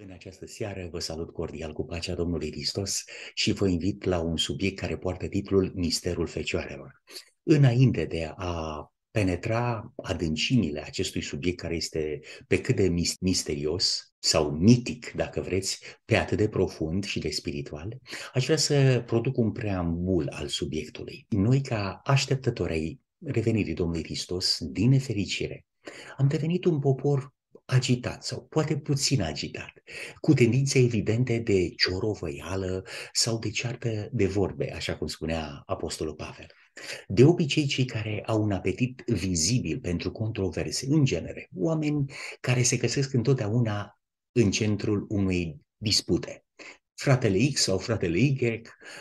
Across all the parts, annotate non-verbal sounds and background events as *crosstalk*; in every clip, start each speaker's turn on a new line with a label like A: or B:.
A: În această seară vă salut cordial cu pacea Domnului Hristos și vă invit la un subiect care poartă titlul Misterul Fecioarelor. Înainte de a penetra adâncimile acestui subiect care este pe cât de misterios sau mitic, dacă vreți, pe atât de profund și de spiritual, aș vrea să produc un preambul al subiectului. Noi, ca așteptători revenirii Domnului Hristos, din nefericire, am devenit un popor agitat sau poate puțin agitat, cu tendințe evidente de ciorovăială sau de ceartă de vorbe, așa cum spunea Apostolul Pavel. De obicei, cei care au un apetit vizibil pentru controverse, în genere, oameni care se găsesc întotdeauna în centrul unei dispute fratele X sau fratele Y,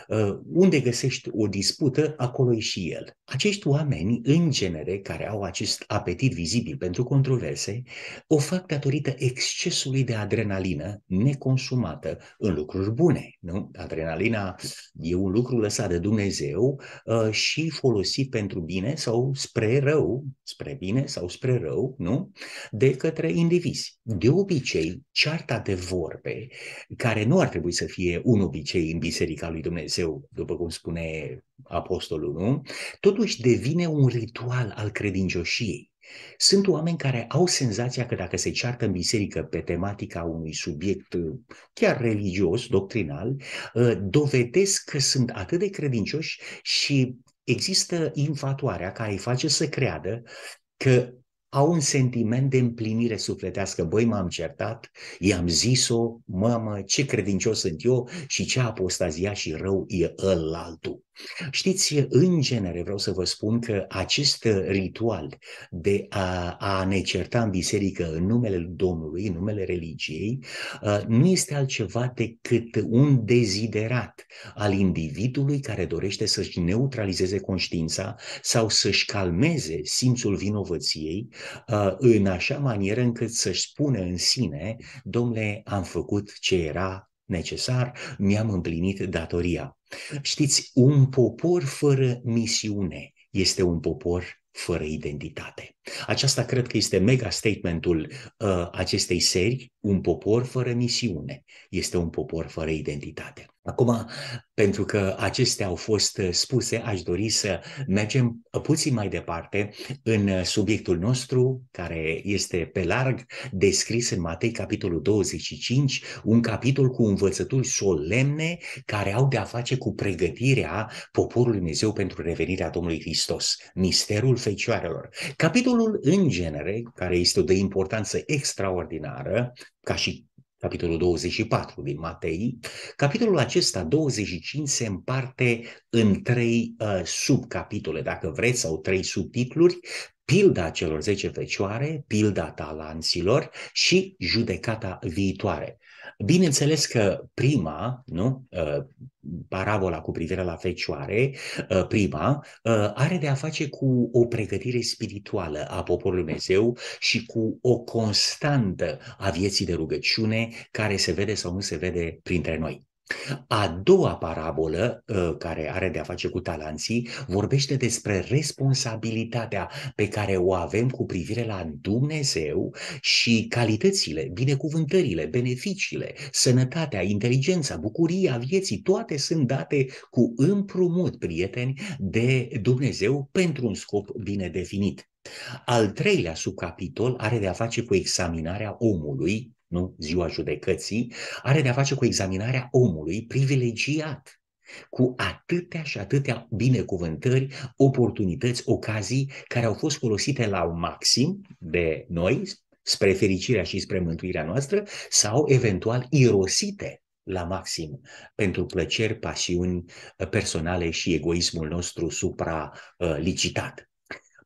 A: uh, unde găsești o dispută, acolo e și el. Acești oameni, în genere, care au acest apetit vizibil pentru controverse, o fac datorită excesului de adrenalină neconsumată în lucruri bune. Nu? Adrenalina e un lucru lăsat de Dumnezeu uh, și folosit pentru bine sau spre rău, spre bine sau spre rău, nu? de către indivizi. De obicei, cearta de vorbe, care nu ar trebui să fie un obicei în Biserica lui Dumnezeu, după cum spune apostolul, nu? Totuși devine un ritual al credincioșiei. Sunt oameni care au senzația că dacă se ceartă în biserică pe tematica unui subiect uh, chiar religios, doctrinal, uh, dovedesc că sunt atât de credincioși și există infatuarea care îi face să creadă că au un sentiment de împlinire sufletească. Băi, m-am certat, i-am zis-o, mamă, ce credincios sunt eu și ce apostazia și rău e ălaltul. Știți, în genere vreau să vă spun că acest ritual de a, a ne certa în biserică în numele Domnului, în numele religiei, nu este altceva decât un deziderat al individului care dorește să-și neutralizeze conștiința sau să-și calmeze simțul vinovăției în așa manieră încât să-și spună în sine, domnule, am făcut ce era necesar, mi-am împlinit datoria. Știți, un popor fără misiune este un popor fără identitate. Aceasta cred că este mega statementul uh, acestei serii, un popor fără misiune, este un popor fără identitate. Acum, pentru că acestea au fost uh, spuse, aș dori să mergem uh, puțin mai departe în uh, subiectul nostru, care este pe larg descris în Matei, capitolul 25, un capitol cu învățături solemne care au de-a face cu pregătirea poporului Dumnezeu pentru revenirea Domnului Hristos, misterul fecioarelor. Capitolul capitolul în genere, care este de importanță extraordinară, ca și capitolul 24 din Matei, capitolul acesta 25 se împarte în trei uh, subcapitole, dacă vreți, sau trei subtitluri, pilda celor 10 fecioare, pilda talanților și judecata viitoare. Bineînțeles că prima, nu? Ă, parabola cu privire la fecioare, ă, prima, ă, are de a face cu o pregătire spirituală a poporului Dumnezeu și cu o constantă a vieții de rugăciune care se vede sau nu se vede printre noi. A doua parabolă, ă, care are de a face cu talanții, vorbește despre responsabilitatea pe care o avem cu privire la Dumnezeu și calitățile, binecuvântările, beneficiile, sănătatea, inteligența, bucuria vieții, toate sunt date cu împrumut, prieteni, de Dumnezeu pentru un scop bine definit. Al treilea subcapitol are de a face cu examinarea omului nu? ziua judecății, are de-a face cu examinarea omului privilegiat, cu atâtea și atâtea binecuvântări, oportunități, ocazii care au fost folosite la maxim de noi, spre fericirea și spre mântuirea noastră, sau eventual irosite la maxim pentru plăceri, pasiuni eh, personale și egoismul nostru supra-licitat. Eh,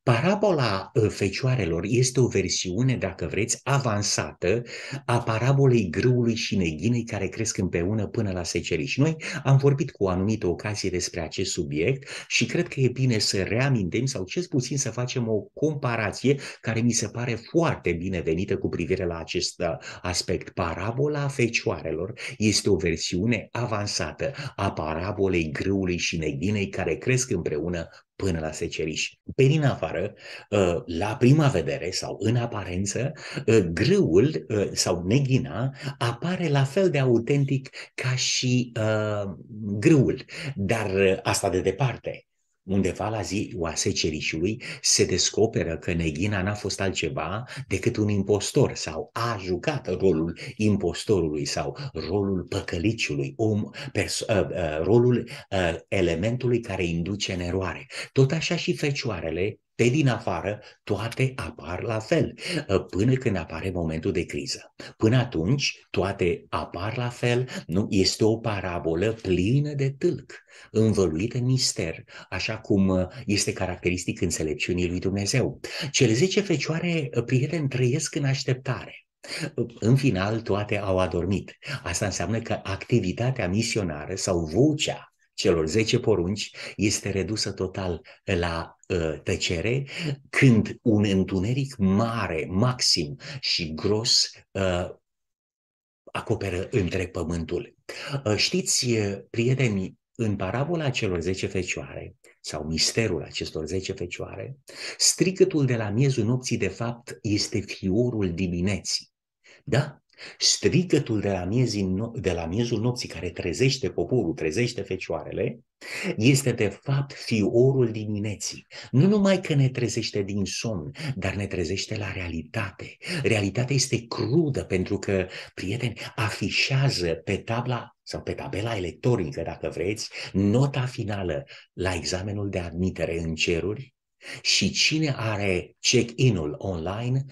A: Parabola ă, fecioarelor este o versiune, dacă vreți, avansată a parabolei grâului și neghinei care cresc împreună până la seceriș. Și noi am vorbit cu o anumită ocazie despre acest subiect și cred că e bine să reamintem sau cel puțin să facem o comparație care mi se pare foarte binevenită cu privire la acest ă, aspect. Parabola fecioarelor este o versiune avansată a parabolei grâului și neghinei care cresc împreună până la seceriș. Pe din afară, uh, la prima vedere sau în aparență, uh, grâul uh, sau neghina apare la fel de autentic ca și grâul, dar asta de departe undeva la ziua secerișului, se descoperă că Neghina n-a fost altceva decât un impostor sau a jucat rolul impostorului sau rolul păcăliciului, om, uh, uh, rolul uh, elementului care induce în eroare. Tot așa și fecioarele pe din afară, toate apar la fel, ă, până când apare momentul de criză. Până atunci, toate apar la fel, nu este o parabolă plină de tâlc, învăluită în mister, așa cum ă, este caracteristic înțelepciunii lui Dumnezeu. Cele 10 fecioare, ă, prieteni, trăiesc în așteptare. În final, toate au adormit. Asta înseamnă că activitatea misionară sau vocea celor 10 porunci este redusă total la Ă, tăcere, când un întuneric mare, maxim și gros ă, acoperă între pământul. Ă, știți, prieteni, în parabola celor 10 fecioare, sau misterul acestor 10 fecioare, stricătul de la miezul nopții, de fapt, este fiorul dimineții. Da? Strigătul de la, miezii, de la miezul nopții care trezește poporul, trezește fecioarele, este de fapt fiorul dimineții. Nu numai că ne trezește din somn, dar ne trezește la realitate. Realitatea este crudă pentru că, prieteni, afișează pe tabla sau pe tabela electorică, dacă vreți, nota finală la examenul de admitere în ceruri și cine are check-in-ul online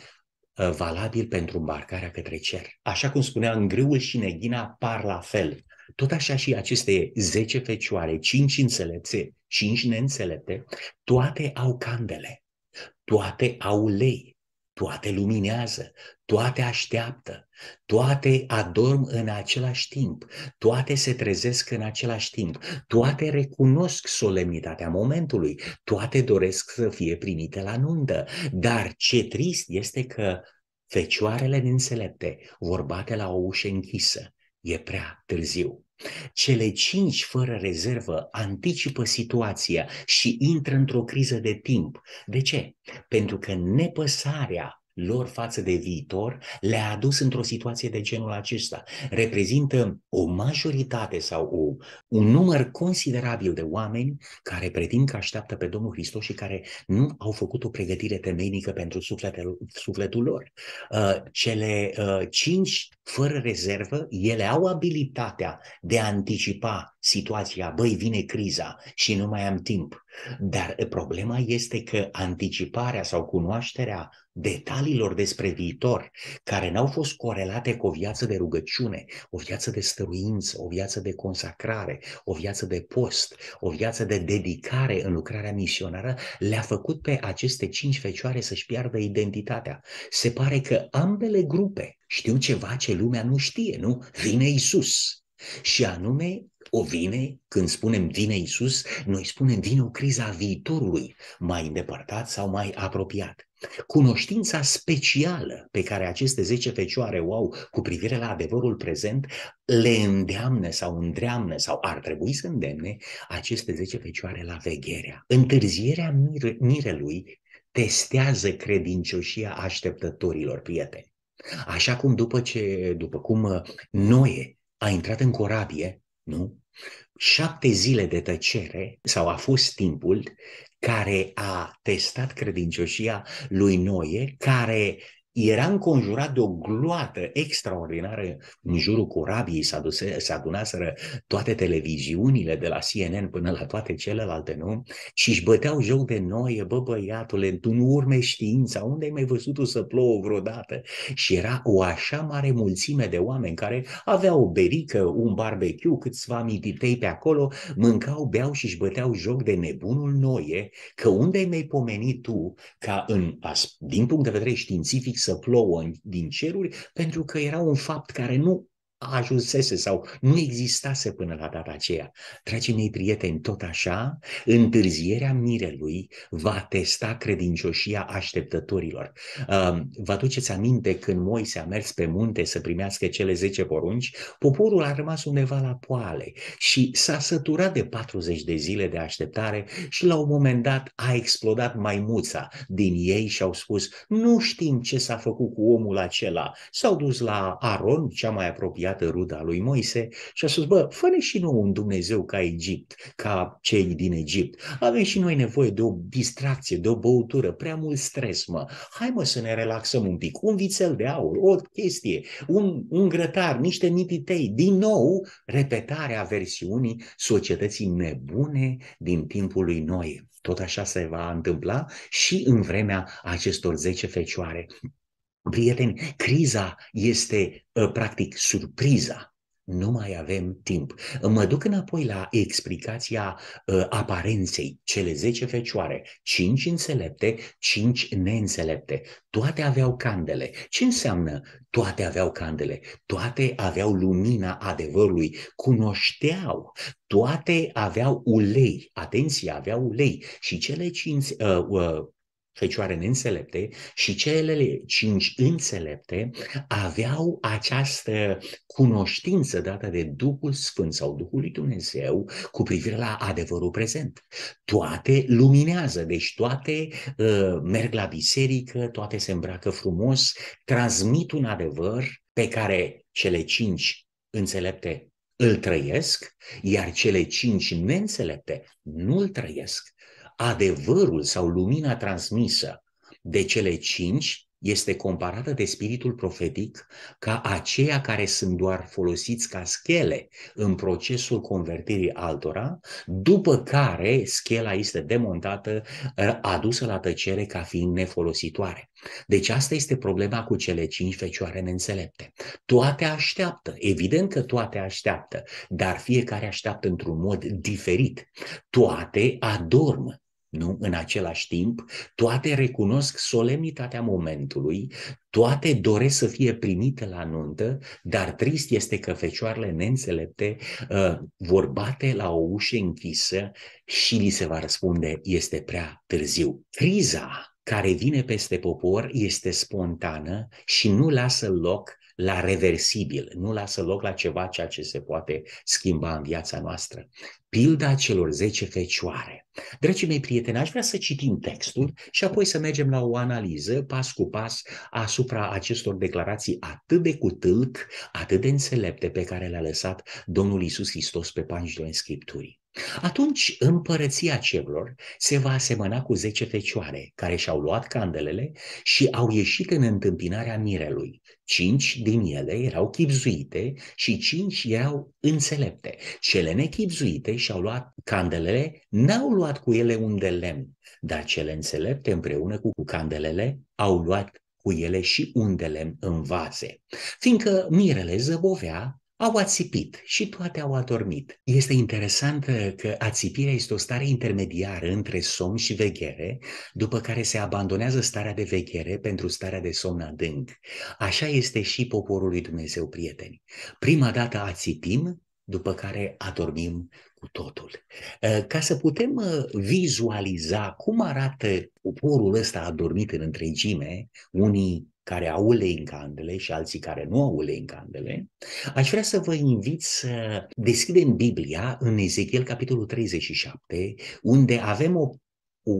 A: Uh, valabil pentru îmbarcarea către cer. Așa cum spunea, grâul și neghina par la fel. Tot așa și aceste 10 fecioare, 5 înțelepțe, 5 neînțelepte, toate au candele, toate au lei, toate luminează, toate așteaptă, toate adorm în același timp, toate se trezesc în același timp, toate recunosc solemnitatea momentului, toate doresc să fie primite la nuntă. Dar ce trist este că fecioarele selepte vor bate la o ușă închisă. E prea târziu. Cele cinci fără rezervă anticipă situația și intră într-o criză de timp. De ce? Pentru că nepăsarea lor față de viitor le-a adus într-o situație de genul acesta. Reprezintă o majoritate sau o, un număr considerabil de oameni care pretind că așteaptă pe Domnul Hristos și care nu au făcut o pregătire temeinică pentru sufletul, sufletul lor. Uh, cele uh, cinci, fără rezervă, ele au abilitatea de a anticipa situația, băi, vine criza și nu mai am timp. Dar uh, problema este că anticiparea sau cunoașterea detaliilor despre viitor, care n-au fost corelate cu o viață de rugăciune, o viață de stăruință, o viață de consacrare, o viață de post, o viață de dedicare în lucrarea misionară, le-a făcut pe aceste cinci fecioare să-și piardă identitatea. Se pare că ambele grupe știu ceva ce lumea nu știe, nu? Vine Isus. Și anume o vine, când spunem vine Iisus, noi spunem vine o criză a viitorului, mai îndepărtat sau mai apropiat. Cunoștința specială pe care aceste zece fecioare o au cu privire la adevărul prezent le îndeamnă sau îndreamnă sau ar trebui să îndemne aceste zece fecioare la vegherea. Întârzierea mirelui testează credincioșia așteptătorilor prieteni. Așa cum după ce, după cum uh, Noe a intrat în corabie, nu? șapte zile de tăcere, sau a fost timpul care a testat credincioșia lui Noe, care era înconjurat de o gloată extraordinară în jurul corabiei, se, aduse, adunaseră toate televiziunile de la CNN până la toate celelalte, nu? Și își băteau joc de noi, bă băiatule, tu nu urme știința, unde ai mai văzut tu să plouă vreodată? Și era o așa mare mulțime de oameni care aveau o berică, un barbecue, câțiva mititei pe acolo, mâncau, beau și își băteau joc de nebunul Noie, că unde ai mai pomenit tu ca în, din punct de vedere științific să plouă din ceruri, pentru că era un fapt care nu ajunsese sau nu existase până la data aceea. Dragii mei prieteni, tot așa, întârzierea mirelui va testa credincioșia așteptătorilor. vă aduceți aminte când Moise a mers pe munte să primească cele 10 porunci? Poporul a rămas undeva la poale și s-a săturat de 40 de zile de așteptare și la un moment dat a explodat maimuța din ei și au spus nu știm ce s-a făcut cu omul acela. S-au dus la Aron, cea mai apropiată iată ruda lui Moise și a spus, bă, fă și nu un Dumnezeu ca Egipt, ca cei din Egipt. Avem și noi nevoie de o distracție, de o băutură, prea mult stres, mă. Hai mă să ne relaxăm un pic, un vițel de aur, o chestie, un, un grătar, niște mititei. Din nou, repetarea versiunii societății nebune din timpul lui Noe. Tot așa se va întâmpla și în vremea acestor 10 fecioare. Prieteni, criza este ă, practic surpriza. Nu mai avem timp. Mă duc înapoi la explicația uh, aparenței. Cele 10 fecioare, 5 înțelepte, 5 neînțelepte. Toate aveau candele. Ce înseamnă toate aveau candele? Toate aveau lumina adevărului. Cunoșteau. Toate aveau ulei. Atenție, aveau ulei. Și cele 5 uh, uh, fecioare neînțelepte și cele cinci înțelepte aveau această cunoștință dată de Duhul Sfânt sau Duhul lui Dumnezeu cu privire la adevărul prezent. Toate luminează, deci toate uh, merg la biserică, toate se îmbracă frumos, transmit un adevăr pe care cele cinci înțelepte îl trăiesc, iar cele cinci neînțelepte nu îl trăiesc adevărul sau lumina transmisă de cele cinci este comparată de spiritul profetic ca aceia care sunt doar folosiți ca schele în procesul convertirii altora, după care schela este demontată, ă, adusă la tăcere ca fiind nefolositoare. Deci asta este problema cu cele cinci fecioare neînțelepte. Toate așteaptă, evident că toate așteaptă, dar fiecare așteaptă într-un mod diferit. Toate adorm nu? În același timp, toate recunosc solemnitatea momentului, toate doresc să fie primite la nuntă, dar trist este că fecioarele neînțelepte uh, vor bate la o ușă închisă și li se va răspunde, este prea târziu. Criza care vine peste popor este spontană și nu lasă loc la reversibil, nu lasă loc la ceva ceea ce se poate schimba în viața noastră. Pilda celor 10 fecioare. Dragii mei prieteni, aș vrea să citim textul și apoi să mergem la o analiză pas cu pas asupra acestor declarații atât de cutâlc, atât de înțelepte pe care le-a lăsat Domnul Isus Hristos pe pagini Scripturii. Atunci împărăția cerurilor se va asemăna cu zece fecioare care și-au luat candelele și au ieșit în întâmpinarea mirelui. Cinci din ele erau chipzuite și cinci erau înțelepte. Cele nechipzuite și-au luat candelele, n-au luat cu ele un de lemn, dar cele înțelepte împreună cu, cu candelele au luat cu ele și un de lemn în vase. Fiindcă mirele zăbovea, au ațipit și toate au adormit. Este interesant uh, că ațipirea este o stare intermediară între somn și veghere, după care se abandonează starea de veghere pentru starea de somn adânc. Așa este și poporul lui Dumnezeu, prieteni. Prima dată ațipim după care adormim cu totul. Eh, ca să putem eh, vizualiza cum arată poporul ăsta adormit în întregime, unii care au ulei în candele și alții care nu au ulei în candele, aș vrea să vă invit să deschidem Biblia în Ezechiel capitolul 37, unde avem o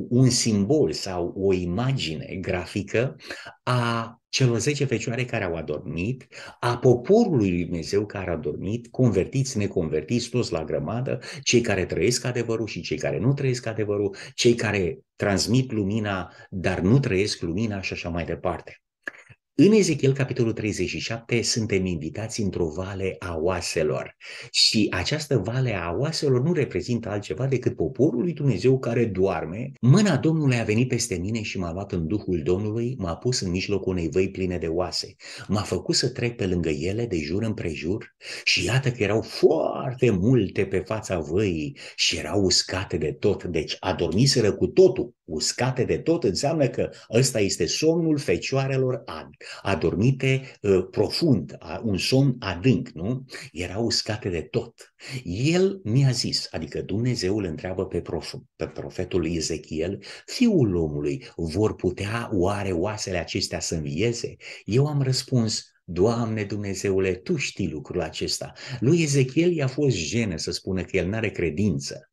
A: un simbol sau o imagine grafică a celor 10 fecioare care au adormit, a poporului lui Dumnezeu care a adormit, convertiți, neconvertiți, toți la grămadă, cei care trăiesc adevărul și cei care nu trăiesc adevărul, cei care transmit lumina, dar nu trăiesc lumina și așa mai departe. În Ezechiel, capitolul 37, suntem invitați într-o vale a oaselor. Și această vale a oaselor nu reprezintă altceva decât poporul lui Dumnezeu care doarme. Mâna Domnului a venit peste mine și m-a luat în Duhul Domnului, m-a pus în mijlocul unei văi pline de oase. M-a făcut să trec pe lângă ele de jur împrejur și iată că erau foarte multe pe fața văii și erau uscate de tot, deci adormiseră cu totul uscate de tot, înseamnă că ăsta este somnul fecioarelor adormite ă, profund, un somn adânc, nu? Erau uscate de tot. El mi-a zis, adică Dumnezeu îl întreabă pe, prof, pe profetul Ezechiel, fiul omului, vor putea oare oasele acestea să învieze? Eu am răspuns, Doamne Dumnezeule, Tu știi lucrul acesta. Lui Ezechiel i-a fost jenă să spună că el n-are credință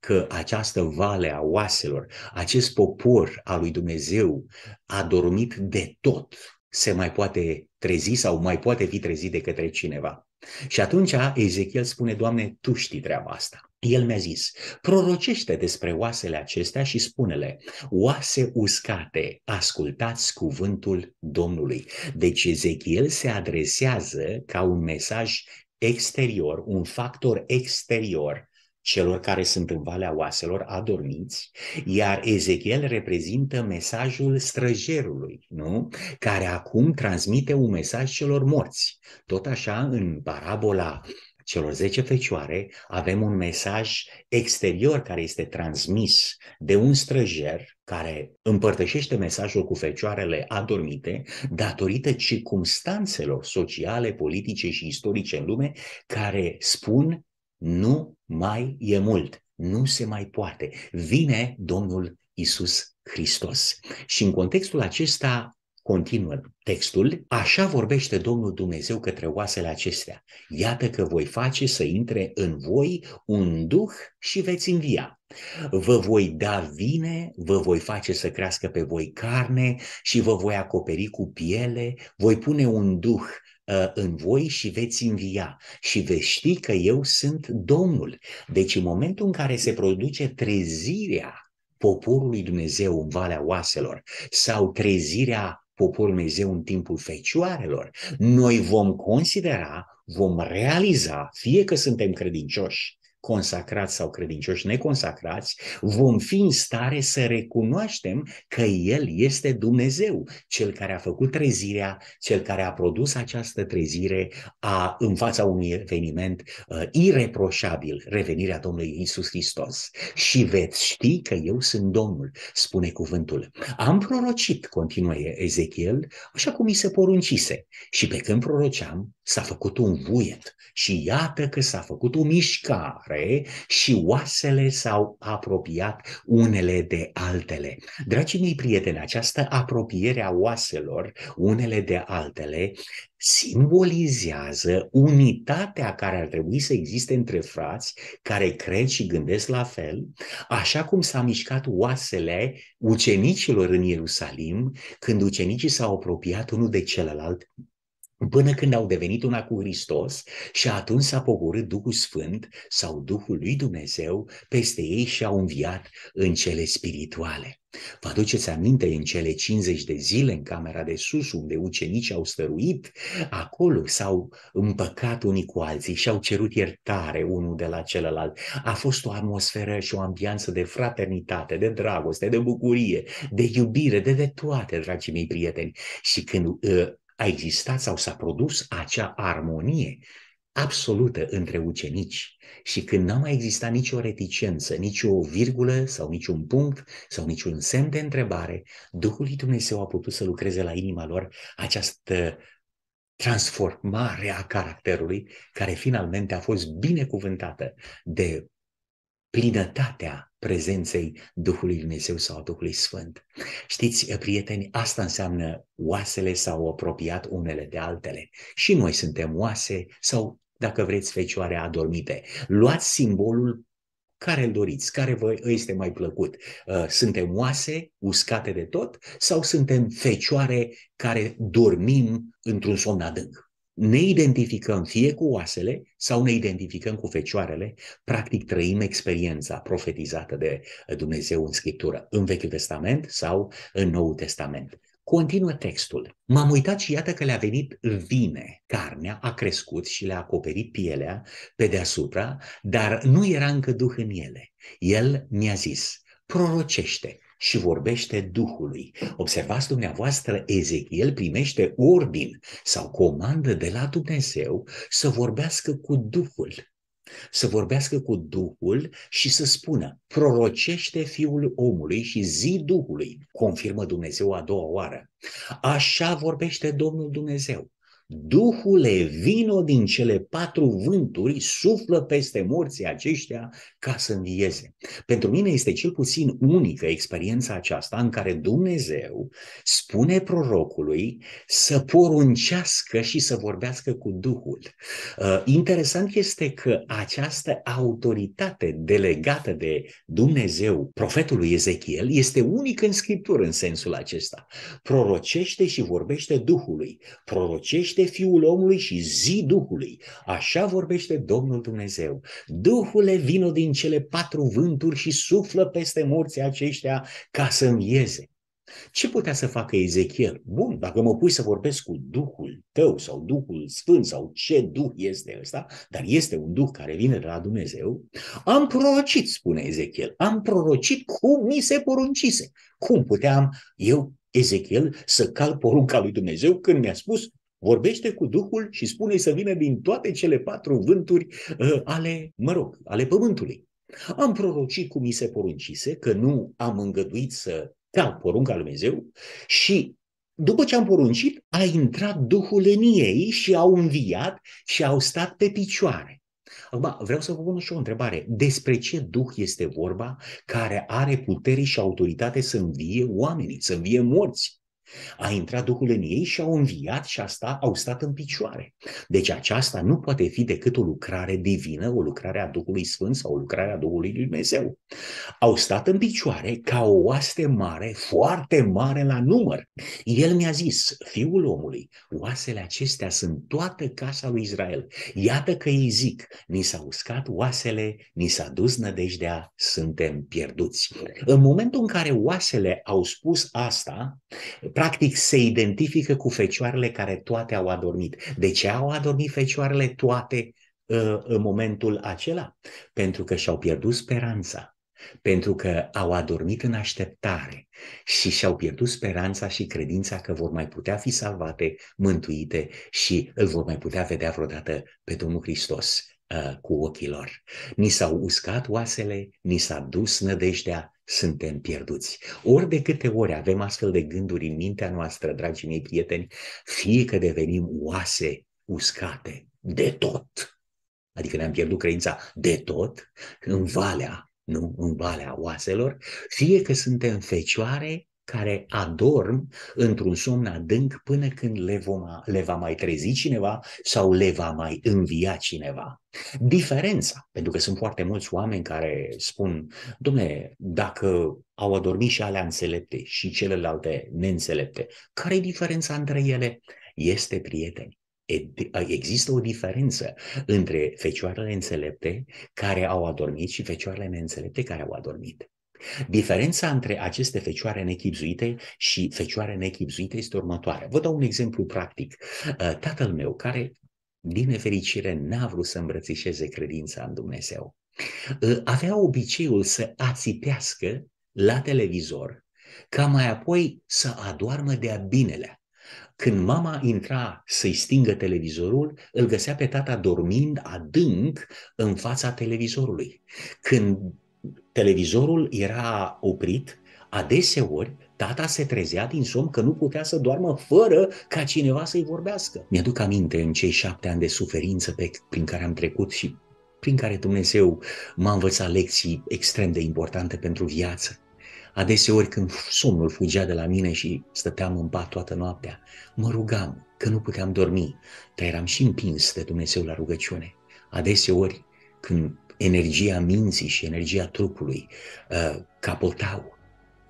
A: că această vale a oaselor, acest popor al lui Dumnezeu a dormit de tot, se mai poate trezi sau mai poate fi trezit de către cineva. Și atunci Ezechiel spune, Doamne, Tu știi treaba asta. El mi-a zis, prorocește despre oasele acestea și spune-le, oase uscate, ascultați cuvântul Domnului. Deci Ezechiel se adresează ca un mesaj exterior, un factor exterior celor care sunt în Valea Oaselor, adormiți, iar Ezechiel reprezintă mesajul străjerului, nu? care acum transmite un mesaj celor morți. Tot așa, în parabola celor 10 fecioare, avem un mesaj exterior care este transmis de un străjer care împărtășește mesajul cu fecioarele adormite datorită circumstanțelor sociale, politice și istorice în lume care spun nu mai e mult, nu se mai poate. Vine Domnul Isus Hristos. Și în contextul acesta continuă textul, așa vorbește Domnul Dumnezeu către oasele acestea. Iată că voi face să intre în voi un duh și veți învia. Vă voi da vine, vă voi face să crească pe voi carne și vă voi acoperi cu piele, voi pune un duh Uh, în voi și veți învia și veți ști că eu sunt Domnul. Deci în momentul în care se produce trezirea poporului Dumnezeu în Valea Oaselor sau trezirea poporului Dumnezeu în timpul fecioarelor, noi vom considera, vom realiza, fie că suntem credincioși consacrați sau credincioși neconsacrați, vom fi în stare să recunoaștem că El este Dumnezeu, Cel care a făcut trezirea, Cel care a produs această trezire a, în fața unui eveniment uh, ireproșabil, revenirea Domnului Isus Hristos. Și veți ști că eu sunt Domnul, spune cuvântul. Am prorocit, continuă Ezechiel, așa cum mi se poruncise. Și pe când proroceam, s-a făcut un vuiet și iată că s-a făcut o mișcare noastre și oasele s-au apropiat unele de altele. Dragii mei prieteni, această apropiere a oaselor unele de altele simbolizează unitatea care ar trebui să existe între frați care cred și gândesc la fel, așa cum s-a mișcat oasele ucenicilor în Ierusalim când ucenicii s-au apropiat unul de celălalt până când au devenit una cu Hristos și atunci s-a pogorât Duhul Sfânt sau Duhul lui Dumnezeu peste ei și au înviat în cele spirituale. Vă aduceți aminte în cele 50 de zile în camera de sus unde ucenicii au stăruit, acolo s-au împăcat unii cu alții și au cerut iertare unul de la celălalt. A fost o atmosferă și o ambianță de fraternitate, de dragoste, de bucurie, de iubire, de, de toate, dragii mei prieteni. Și când uh, a existat sau s-a produs acea armonie absolută între ucenici și când n-a mai existat nicio reticență, nicio virgulă sau niciun punct sau niciun semn de întrebare, Duhul lui Dumnezeu a putut să lucreze la inima lor această transformare a caracterului care finalmente a fost binecuvântată de plinătatea prezenței Duhului Dumnezeu sau a Duhului Sfânt. Știți, eh, prieteni, asta înseamnă oasele s-au apropiat unele de altele. Și noi suntem oase sau, dacă vreți, fecioare adormite. Luați simbolul care îl doriți, care vă este mai plăcut. Eh, suntem oase uscate de tot sau suntem fecioare care dormim într-un somn adânc? ne identificăm fie cu oasele sau ne identificăm cu fecioarele, practic trăim experiența profetizată de uh, Dumnezeu în Scriptură, în Vechiul Testament sau în Noul Testament. Continuă textul. M-am uitat și iată că le-a venit vine. Carnea a crescut și le-a acoperit pielea pe deasupra, dar nu era încă duh în ele. El mi-a zis, prorocește, și vorbește Duhului. Observați dumneavoastră, Ezechiel primește ordin sau comandă de la Dumnezeu să vorbească cu Duhul. Să vorbească cu Duhul și să spună, prorocește Fiul omului și zi Duhului, confirmă Dumnezeu a doua oară. Așa vorbește Domnul Dumnezeu. Duhule, vino din cele patru vânturi, suflă peste morții aceștia ca să învieze. Pentru mine este cel puțin unică experiența aceasta în care Dumnezeu spune prorocului să poruncească și să vorbească cu Duhul. Uh, interesant este că această autoritate delegată de Dumnezeu profetului Ezechiel este unică în Scriptură în sensul acesta. Prorocește și vorbește Duhului. Prorocește vorbește Fiul omului și zi Duhului. Așa vorbește Domnul Dumnezeu. Duhule, vino din cele patru vânturi și suflă peste morții aceștia ca să învieze. Ce putea să facă Ezechiel? Bun, dacă mă pui să vorbesc cu Duhul tău sau Duhul Sfânt sau ce Duh este ăsta, dar este un Duh care vine de la Dumnezeu, am prorocit, spune Ezechiel, am prorocit cum mi se poruncise. Cum puteam eu, Ezechiel, să cal porunca lui Dumnezeu când mi-a spus Vorbește cu Duhul și spune-i să vină din toate cele patru vânturi ă, ale, mă rog, ale pământului. Am prorocit cum mi se poruncise, că nu am îngăduit să ca porunca lui Dumnezeu și după ce am poruncit, a intrat Duhul în ei și au înviat și au stat pe picioare. Acum, vreau să vă pun și o întrebare. Despre ce Duh este vorba care are putere și autoritate să învie oamenii, să învie morți? A intrat Duhul în ei și au înviat și asta au stat în picioare. Deci aceasta nu poate fi decât o lucrare divină, o lucrare a Duhului Sfânt sau o lucrare a Duhului Lui Dumnezeu. Au stat în picioare ca o oaste mare, foarte mare la număr. El mi-a zis, fiul omului, oasele acestea sunt toată casa lui Israel. Iată că ei zic, ni s-au uscat oasele, ni s-a dus nădejdea, suntem pierduți. În momentul în care oasele au spus asta, practic se identifică cu fecioarele care toate au adormit. De ce au adormit fecioarele toate uh, în momentul acela? Pentru că și-au pierdut speranța pentru că au adormit în așteptare și și-au pierdut speranța și credința că vor mai putea fi salvate, mântuite și îl vor mai putea vedea vreodată pe Domnul Hristos uh, cu ochii lor. Ni s-au uscat oasele, ni s-a dus nădejdea suntem pierduți. Ori de câte ori avem astfel de gânduri în mintea noastră, dragii mei prieteni, fie că devenim oase uscate de tot, adică ne-am pierdut credința de tot, în valea, nu, în valea oaselor, fie că suntem fecioare care adorm într-un somn adânc până când le, vom, le va mai trezi cineva sau le va mai învia cineva. Diferența, pentru că sunt foarte mulți oameni care spun, domne, dacă au adormit și alea înțelepte și celelalte neînțelepte, care e diferența între ele? Este, prieteni, Există o diferență între fecioarele înțelepte care au adormit și fecioarele neînțelepte care au adormit. Diferența între aceste fecioare nechipzuite și fecioare nechipzuite este următoarea. Vă dau un exemplu practic. Uh, tatăl meu, care din nefericire n-a vrut să îmbrățișeze credința în Dumnezeu, uh, avea obiceiul să ațipească la televizor ca mai apoi să adoarmă de-a binelea. Când mama intra să-i stingă televizorul, îl găsea pe tata dormind adânc în fața televizorului. Când televizorul era oprit, adeseori tata se trezea din somn că nu putea să doarmă fără ca cineva să-i vorbească. Mi-aduc aminte în cei șapte ani de suferință pe, prin care am trecut și prin care Dumnezeu m-a învățat lecții extrem de importante pentru viață. Adeseori când somnul fugea de la mine și stăteam în pat toată noaptea, mă rugam că nu puteam dormi, dar eram și împins de Dumnezeu la rugăciune. Adeseori când energia minții și energia trupului uh, capotau.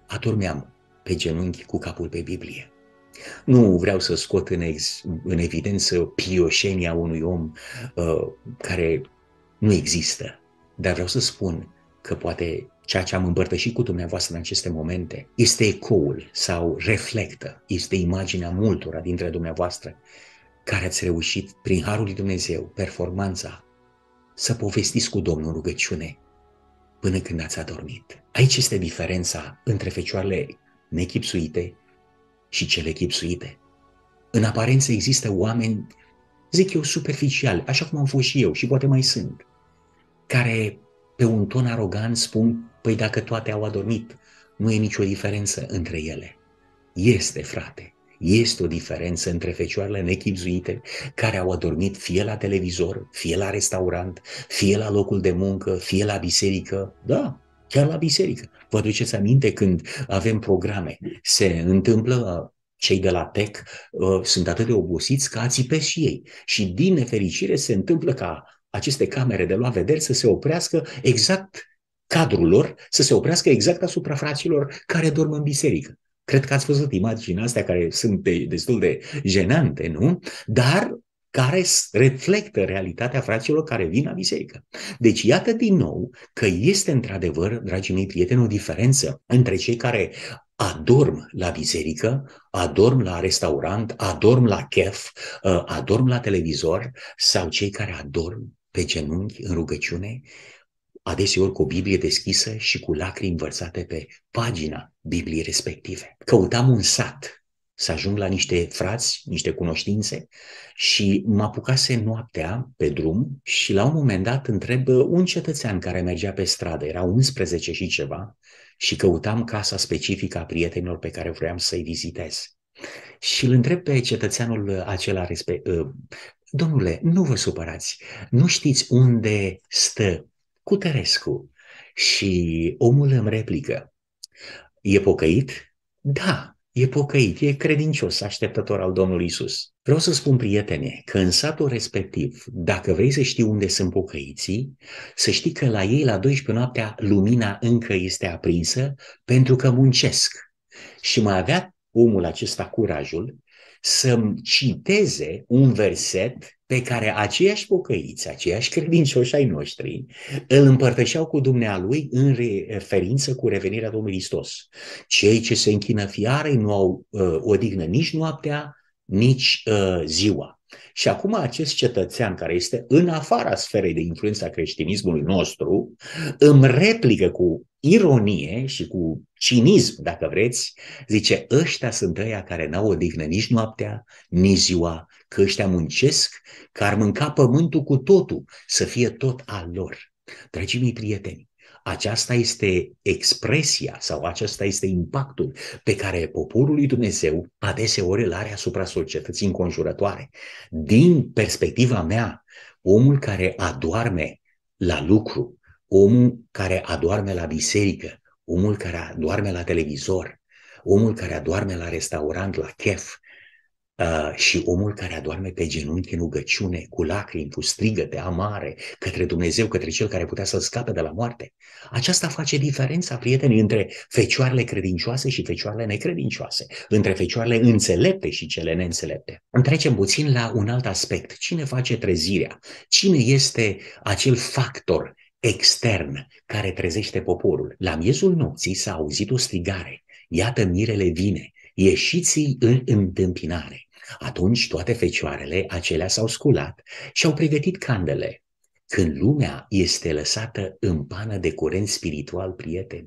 A: Adormeam pe genunchi cu capul pe Biblie. Nu vreau să scot în, ex, în evidență pioșenia unui om uh, care nu există, dar vreau să spun că poate ceea ce am împărtășit cu dumneavoastră în aceste momente este ecoul sau reflectă, este imaginea multora dintre dumneavoastră care ați reușit prin harul lui Dumnezeu, performanța, să povestiți cu Domnul rugăciune până când ați adormit. Aici este diferența între fecioarele nechipsuite și cele chipsuite. În aparență există oameni, zic eu, superficiali, așa cum am fost și eu și poate mai sunt, care pe un ton arogant spun, păi dacă toate au adormit, nu e nicio diferență între ele. Este, frate, este o diferență între fecioarele nechipzuite care au adormit fie la televizor, fie la restaurant, fie la locul de muncă, fie la biserică. Da, chiar la biserică. Vă duceți aminte când avem programe? Se întâmplă cei de la TEC uh, sunt atât de obosiți că ațipesc și ei. Și din nefericire se întâmplă ca aceste camere de luat vederi să se oprească exact cadrul lor, să se oprească exact asupra fraților care dorm în biserică. Cred că ați văzut imagini astea care sunt de, destul de jenante, nu? Dar care reflectă realitatea fraților care vin la biserică. Deci iată din nou că este într-adevăr, dragii mei prieteni, o diferență între cei care adorm la biserică, adorm la restaurant, adorm la chef, uh, adorm la televizor sau cei care adorm pe genunchi în rugăciune adeseori cu o Biblie deschisă și cu lacrimi vărsate pe pagina Bibliei respective. Căutam un sat să ajung la niște frați, niște cunoștințe și mă apucase noaptea pe drum și la un moment dat întreb uh, un cetățean care mergea pe stradă, era 11 și ceva, și căutam casa specifică a prietenilor pe care vroiam să-i vizitez. Și îl întreb pe cetățeanul uh, acela respect, uh, Domnule, nu vă supărați, nu știți unde stă cu Tărescu. Și omul îmi replică, e pocăit? Da, e pocăit, e credincios, așteptător al Domnului Isus. Vreau să spun, prietene, că în satul respectiv, dacă vrei să știi unde sunt pocăiții, să știi că la ei la 12 noaptea lumina încă este aprinsă pentru că muncesc. Și mai avea omul acesta curajul să-mi citeze un verset pe care aceiași pocăiți, aceiași credincioși ai noștri, îl împărtășeau cu dumnealui în referință cu revenirea Domnului Hristos. Cei ce se închină fiarei nu au uh, odihnă nici noaptea, nici uh, ziua. Și acum acest cetățean care este în afara sferei de influență a creștinismului nostru îmi replică cu ironie și cu cinism, dacă vreți, zice, ăștia sunt ăia care n-au odihnă nici noaptea, nici ziua, că ăștia muncesc, că ar mânca pământul cu totul, să fie tot al lor. Dragii mei prieteni, aceasta este expresia sau acesta este impactul pe care poporul lui Dumnezeu adeseori îl are asupra societății înconjurătoare. Din perspectiva mea, omul care adoarme la lucru, omul care adoarme la biserică, omul care adoarme la televizor, omul care adoarme la restaurant, la chef, Ă, și omul care adorme pe genunchi în rugăciune, cu lacrimi, cu de amare, către Dumnezeu, către Cel care putea să-l scape de la moarte. Aceasta face diferența, prieteni, între fecioarele credincioase și fecioarele necredincioase, între fecioarele înțelepte și cele neînțelepte. Trecem puțin la un alt aspect. Cine face trezirea? Cine este acel factor extern care trezește poporul? La miezul nopții s-a auzit o strigare. Iată mirele vine, ieșiți în întâmpinare. Atunci toate fecioarele acelea s-au sculat și au pregătit candele. Când lumea este lăsată în pană de curent spiritual, prieten,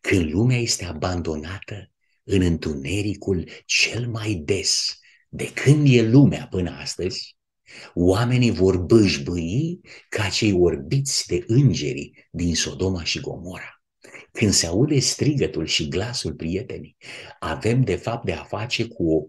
A: când lumea este abandonată în întunericul cel mai des, de când e lumea până astăzi, oamenii vor bâșbâi ca cei orbiți de îngerii din Sodoma și Gomora. Când se aude strigătul și glasul prietenii, avem de fapt de a face cu o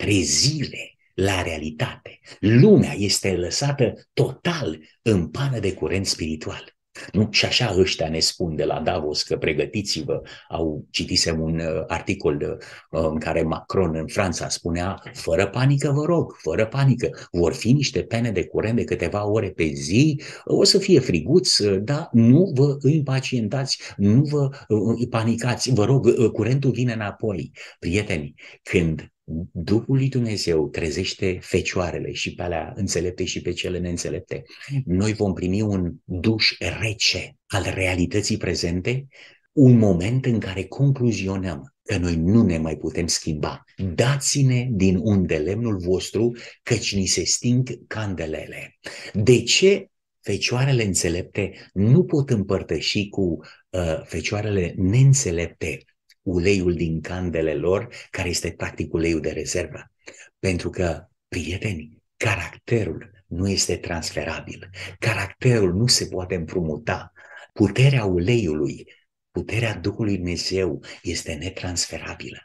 A: trezire la realitate. Lumea este lăsată total în pană de curent spiritual. Nu? Și așa ăștia ne spun de la Davos că pregătiți-vă, au citisem un uh, articol de, uh, în care Macron în Franța spunea fără panică vă rog, fără panică, vor fi niște pene de curent de câteva ore pe zi, o să fie friguț, uh, dar nu vă impacientați, nu vă uh, uh panicați, vă rog, uh, curentul vine înapoi. Prieteni, când Duhul lui Dumnezeu trezește fecioarele și pe alea înțelepte și pe cele neînțelepte. Noi vom primi un duș rece al realității prezente, un moment în care concluzionăm că noi nu ne mai putem schimba. Dați-ne din unde lemnul vostru, căci ni se sting candelele. De ce fecioarele înțelepte nu pot împărtăși cu uh, fecioarele neînțelepte uleiul din candele lor, care este practic uleiul de rezervă. Pentru că, prieteni, caracterul nu este transferabil. Caracterul nu se poate împrumuta. Puterea uleiului, puterea Duhului Dumnezeu este netransferabilă.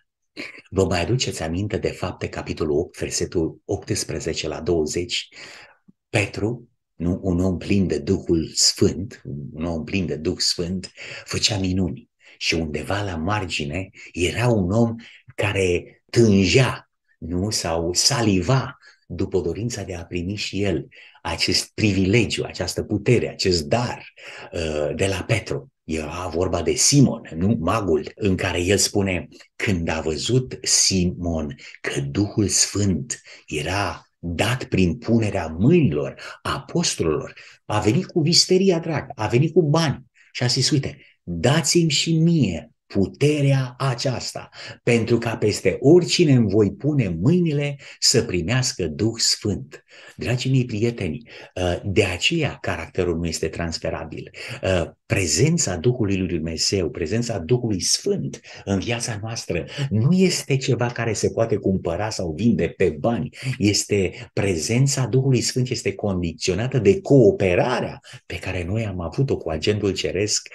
A: Vă mai aduceți aminte de fapte, capitolul 8, versetul 18 la 20, Petru, nu, un om plin de Duhul Sfânt, un om plin de Duh Sfânt, făcea minuni și undeva la margine era un om care tângea nu? sau saliva după dorința de a primi și el acest privilegiu, această putere, acest dar uh, de la Petru. Era vorba de Simon, nu magul, în care el spune, când a văzut Simon că Duhul Sfânt era dat prin punerea mâinilor apostolilor, a venit cu visteria dragă, a venit cu bani și a zis, uite, dați-mi și mie puterea aceasta, pentru ca peste oricine îmi voi pune mâinile să primească Duh Sfânt. Dragii mei prieteni, uh, de aceea caracterul nu este transferabil. Uh, prezența Duhului Lui Dumnezeu, prezența Duhului Sfânt în viața noastră nu este ceva care se poate cumpăra sau vinde pe bani. Este prezența Duhului Sfânt, este condiționată de cooperarea pe care noi am avut-o cu agentul ceresc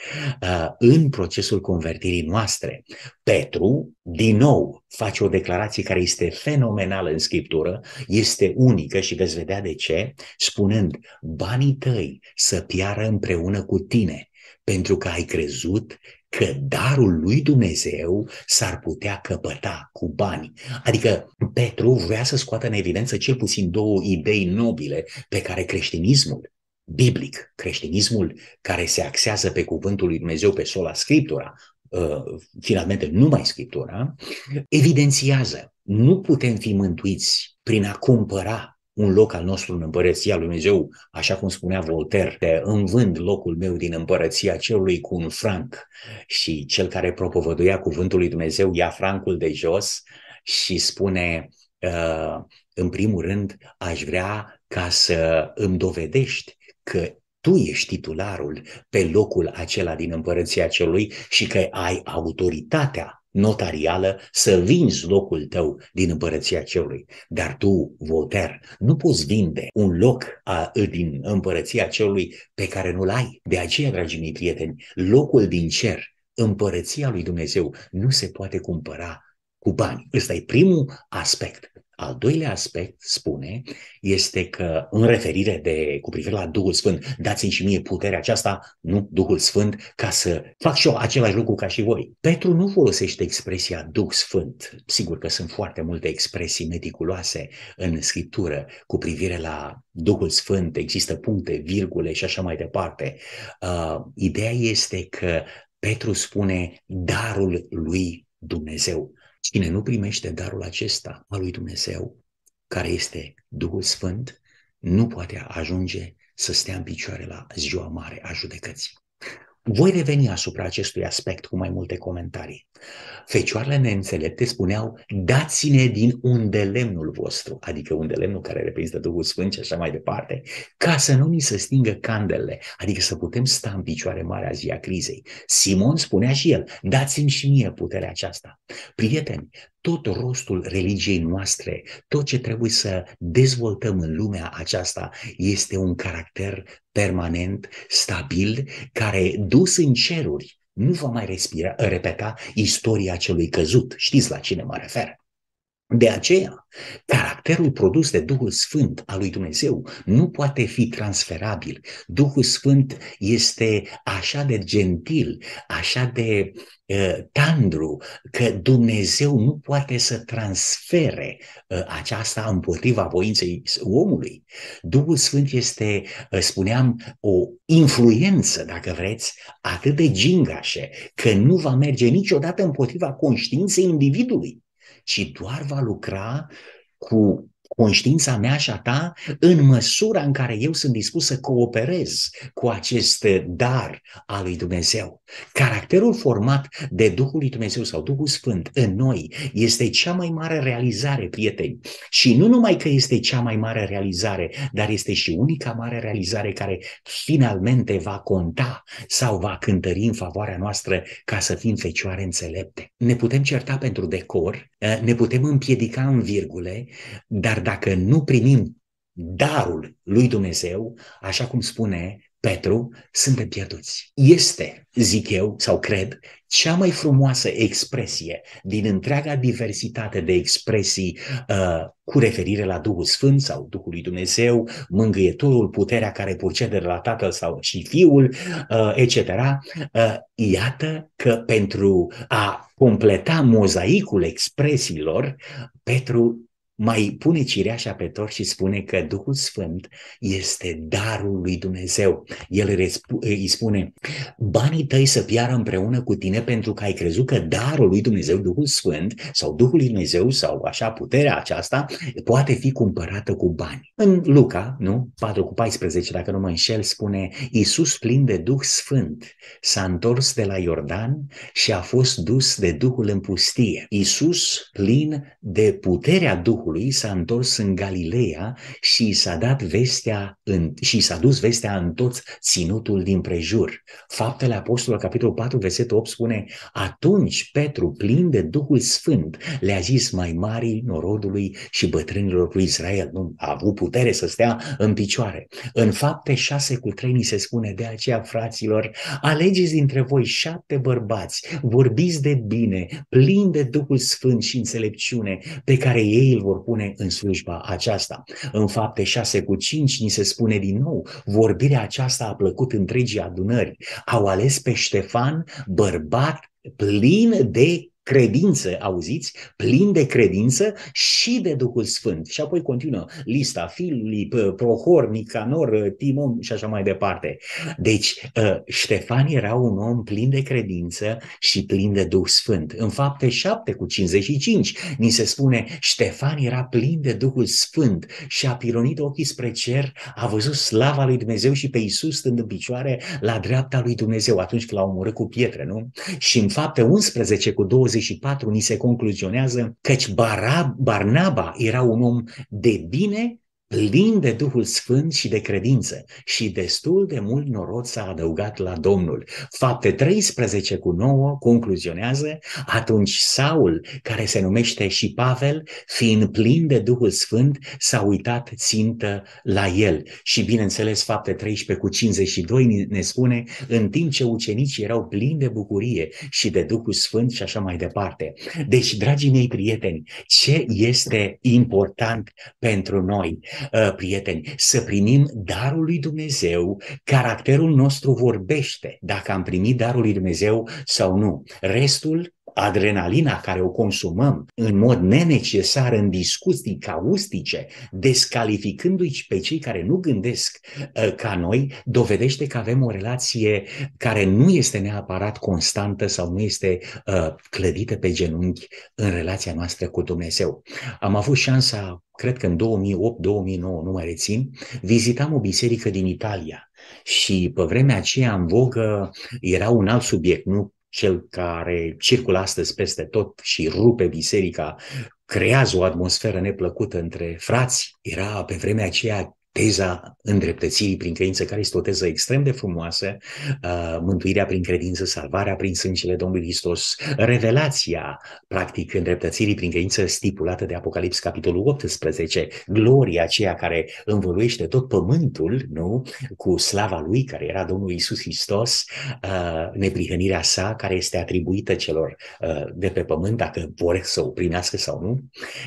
A: uh, în procesul convertirii noastre. Petru, din nou, face o declarație care este fenomenală în Scriptură, este unică și veți vedea de ce, spunând, banii tăi să piară împreună cu tine, pentru că ai crezut că darul lui Dumnezeu s-ar putea căpăta cu bani. Adică Petru vrea să scoată în evidență cel puțin două idei nobile pe care creștinismul biblic, creștinismul care se axează pe cuvântul lui Dumnezeu, pe sola Scriptura, Uh, finalmente numai Scriptura, evidențiază, nu putem fi mântuiți prin a cumpăra un loc al nostru în împărăția lui Dumnezeu, așa cum spunea Voltaire, de învând locul meu din împărăția celui cu un franc și cel care propovăduia cuvântul lui Dumnezeu ia francul de jos și spune, uh, în primul rând, aș vrea ca să îmi dovedești că tu ești titularul pe locul acela din împărăția celui și că ai autoritatea notarială să vinzi locul tău din împărăția celui. Dar tu, voter, nu poți vinde un loc a, din împărăția celui pe care nu-l ai. De aceea, dragii mei prieteni, locul din cer, împărăția lui Dumnezeu, nu se poate cumpăra cu bani. Ăsta e primul aspect. Al doilea aspect, spune, este că în referire de, cu privire la Duhul Sfânt, dați-mi și mie puterea aceasta, nu Duhul Sfânt, ca să fac și eu același lucru ca și voi. Petru nu folosește expresia Duh Sfânt. Sigur că sunt foarte multe expresii meticuloase în Scriptură cu privire la Duhul Sfânt, există puncte, virgule și așa mai departe. Uh, ideea este că Petru spune darul lui Dumnezeu. Cine nu primește darul acesta al lui Dumnezeu, care este Duhul Sfânt, nu poate ajunge să stea în picioare la ziua mare a judecății. Voi reveni asupra acestui aspect cu mai multe comentarii. Fecioarele neînțelepte spuneau, dați-ne din unde lemnul vostru, adică unde lemnul care reprezintă Duhul Sfânt și așa mai departe, ca să nu ni se stingă candelele, adică să putem sta în picioare mare a ziua crizei. Simon spunea și el, dați-mi și mie puterea aceasta. Prieteni, tot rostul religiei noastre, tot ce trebuie să dezvoltăm în lumea aceasta este un caracter permanent, stabil, care dus în ceruri nu va mai respira, repeta istoria celui căzut. Știți la cine mă refer? De aceea, caracterul produs de Duhul Sfânt al lui Dumnezeu nu poate fi transferabil. Duhul Sfânt este așa de gentil, așa de tandru, că Dumnezeu nu poate să transfere aceasta împotriva voinței omului. Duhul Sfânt este, spuneam, o influență, dacă vreți, atât de gingașe, că nu va merge niciodată împotriva conștiinței individului ci doar va lucra cu conștiința mea și a ta în măsura în care eu sunt dispus să cooperez cu acest dar al lui Dumnezeu. Caracterul format de Duhul lui Dumnezeu sau Duhul Sfânt în noi este cea mai mare realizare, prieteni. Și nu numai că este cea mai mare realizare, dar este și unica mare realizare care finalmente va conta sau va cântări în favoarea noastră ca să fim fecioare înțelepte. Ne putem certa pentru decor, eh, ne putem împiedica în virgule, dar dacă nu primim darul lui Dumnezeu, așa cum spune Petru, suntem pierduți. Este, zic eu, sau cred, cea mai frumoasă expresie din întreaga diversitate de expresii uh, cu referire la Duhul Sfânt sau Duhul lui Dumnezeu, Mângâietorul, puterea care purcede de la Tatăl sau și Fiul, uh, etc. Uh, iată că pentru a completa mozaicul expresiilor, Petru mai pune cireașa pe tort și spune că Duhul Sfânt este darul lui Dumnezeu. El îi spune, banii tăi să piară împreună cu tine pentru că ai crezut că darul lui Dumnezeu, Duhul Sfânt sau Duhul lui Dumnezeu sau așa puterea aceasta poate fi cumpărată cu bani. În Luca, nu? 4 cu 14, dacă nu mă înșel, spune Iisus plin de Duh Sfânt s-a întors de la Iordan și a fost dus de Duhul în pustie. Iisus plin de puterea Duhului locului, s-a întors în Galileea și s-a dat vestea în, și s-a dus vestea în tot ținutul din prejur. Faptele Apostolului, capitolul 4, versetul 8 spune, atunci Petru, plin de Duhul Sfânt, le-a zis mai marii norodului și bătrânilor lui Israel. Nu a avut putere să stea în picioare. În fapte 6 cu 3 ni se spune de aceea, fraților, alegeți dintre voi șapte bărbați, vorbiți de bine, plin de Duhul Sfânt și înțelepciune, pe care ei îl vor pune în slujba aceasta. În fapte 6 cu 5 ni se spune din nou, vorbirea aceasta a plăcut întregii adunări. Au ales pe Ștefan, bărbat plin de credință, auziți, plin de credință și de Duhul Sfânt. Și apoi continuă lista, Filip, uh, Prohor, Nicanor, uh, Timon și așa mai departe. Deci uh, Ștefan era un om plin de credință și plin de Duh Sfânt. În fapte 7 cu 55 ni se spune Ștefan era plin de Duhul Sfânt și a pironit ochii spre cer, a văzut slava lui Dumnezeu și pe Isus stând în picioare la dreapta lui Dumnezeu atunci când l-a omorât cu pietre, nu? Și în fapte 11 cu 20 24 ni se concluzionează căci Barab, Barnaba era un om de bine plin de Duhul Sfânt și de credință și destul de mult noroc s-a adăugat la Domnul. Fapte 13 cu 9 concluzionează, atunci Saul, care se numește și Pavel, fiind plin de Duhul Sfânt, s-a uitat țintă la el. Și bineînțeles, fapte 13 cu 52 ne spune, în timp ce ucenicii erau plini de bucurie și de Duhul Sfânt și așa mai departe. Deci, dragii mei prieteni, ce este important pentru noi? Ă, prieteni, să primim darul lui Dumnezeu, caracterul nostru vorbește dacă am primit darul lui Dumnezeu sau nu. Restul adrenalina care o consumăm în mod nenecesar în discuții caustice, descalificându-i pe cei care nu gândesc ă, ca noi, dovedește că avem o relație care nu este neapărat constantă sau nu este ă, clădită pe genunchi în relația noastră cu Dumnezeu. Am avut șansa cred că în 2008-2009, nu mai rețin, vizitam o biserică din Italia și pe vremea aceea în vogă era un alt subiect, nu cel care circulă astăzi peste tot și rupe biserica, creează o atmosferă neplăcută între frați, era pe vremea aceea teza îndreptățirii prin credință, care este o teză extrem de frumoasă, uh, mântuirea prin credință, salvarea prin sângele Domnului Hristos, revelația, practic, îndreptățirii prin credință stipulată de Apocalips, capitolul 18, gloria aceea care învăluiește tot pământul, nu? Cu slava lui, care era Domnul Isus Hristos, uh, neprihănirea sa, care este atribuită celor uh, de pe pământ, dacă vor să o primească sau nu.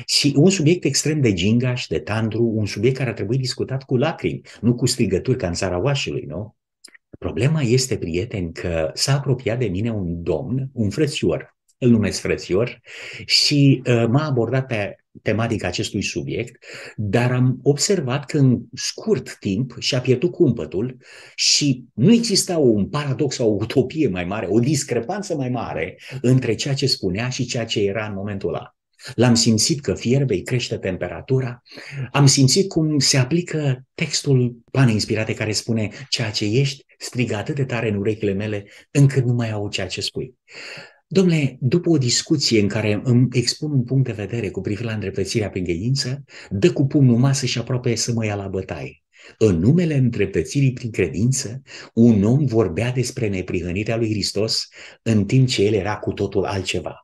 A: Și un subiect extrem de gingaș, de tandru, un subiect care ar trebui discutat arătat cu lacrimi, nu cu strigături ca în țara oașului, nu? Problema este, prieten că s-a apropiat de mine un domn, un frățior, îl numesc frățior, și uh, m-a abordat pe tematica acestui subiect, dar am observat că în scurt timp și-a pierdut cumpătul și nu exista un paradox sau o utopie mai mare, o discrepanță mai mare între ceea ce spunea și ceea ce era în momentul ăla. L-am simțit că fierbe, îi crește temperatura, am simțit cum se aplică textul pane inspirate care spune ceea ce ești strigă atât de tare în urechile mele încât nu mai au ceea ce spui. Domnule, după o discuție în care îmi expun un punct de vedere cu privire la îndreptățirea prin credință, dă cu pumnul masă și aproape să mă ia la bătaie. În numele îndreptățirii prin credință, un om vorbea despre neprihănirea lui Hristos în timp ce el era cu totul altceva.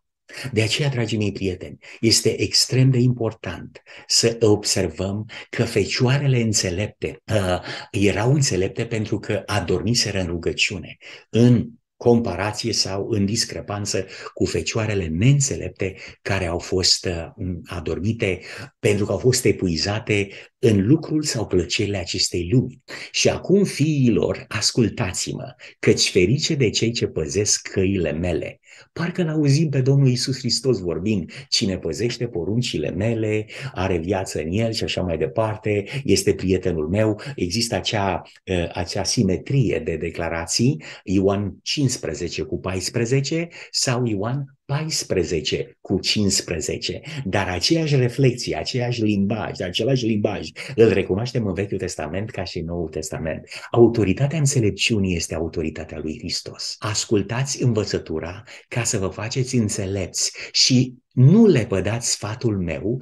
A: De aceea, dragii mei prieteni, este extrem de important să observăm că fecioarele înțelepte uh, erau înțelepte pentru că adormiseră în rugăciune, în comparație sau în discrepanță cu fecioarele neînțelepte care au fost ă, adormite pentru că au fost epuizate în lucrul sau plăcerile acestei lumi. Și acum, fiilor, ascultați-mă, căci ferice de cei ce păzesc căile mele. Parcă l-auzim pe Domnul Isus Hristos vorbind, cine păzește poruncile mele, are viață în el și așa mai departe, este prietenul meu. Există acea, ă, acea simetrie de declarații, Ioan 15 cu 14 sau Ioan 14 cu 15, dar aceeași reflexie, aceeași limbaj, același limbaj îl recunoaștem în Vechiul Testament ca și în Noul Testament. Autoritatea înțelepciunii este autoritatea lui Hristos. Ascultați învățătura ca să vă faceți înțelepți și nu le pădați sfatul meu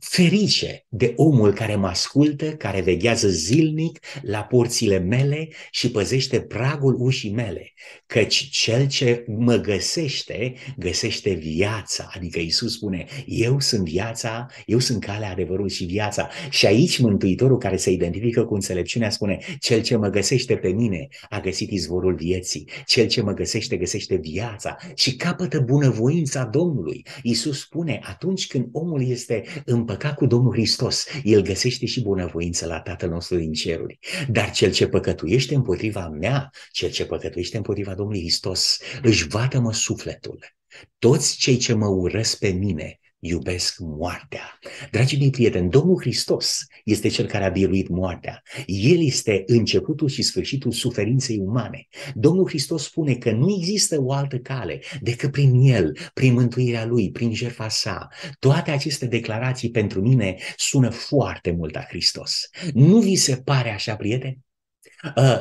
A: ferice de omul care mă ascultă, care veghează zilnic la porțile mele și păzește pragul ușii mele, căci cel ce mă găsește, găsește viața. Adică Isus spune, eu sunt viața, eu sunt calea, adevărului și viața. Și aici Mântuitorul care se identifică cu înțelepciunea spune, cel ce mă găsește pe mine a găsit izvorul vieții, cel ce mă găsește, găsește viața și capătă bunăvoința Domnului. Isus spune, atunci când omul este în împăca cu Domnul Hristos, el găsește și bunăvoință la Tatăl nostru din ceruri. Dar cel ce păcătuiește împotriva mea, cel ce păcătuiește împotriva Domnului Hristos, își vadă mă sufletul. Toți cei ce mă urăsc pe mine iubesc moartea. Dragii mei prieteni, Domnul Hristos este cel care a biruit moartea. El este începutul și sfârșitul suferinței umane. Domnul Hristos spune că nu există o altă cale decât prin El, prin mântuirea Lui, prin jertfa sa. Toate aceste declarații pentru mine sună foarte mult a Hristos. Nu vi se pare așa, prieteni? Uh,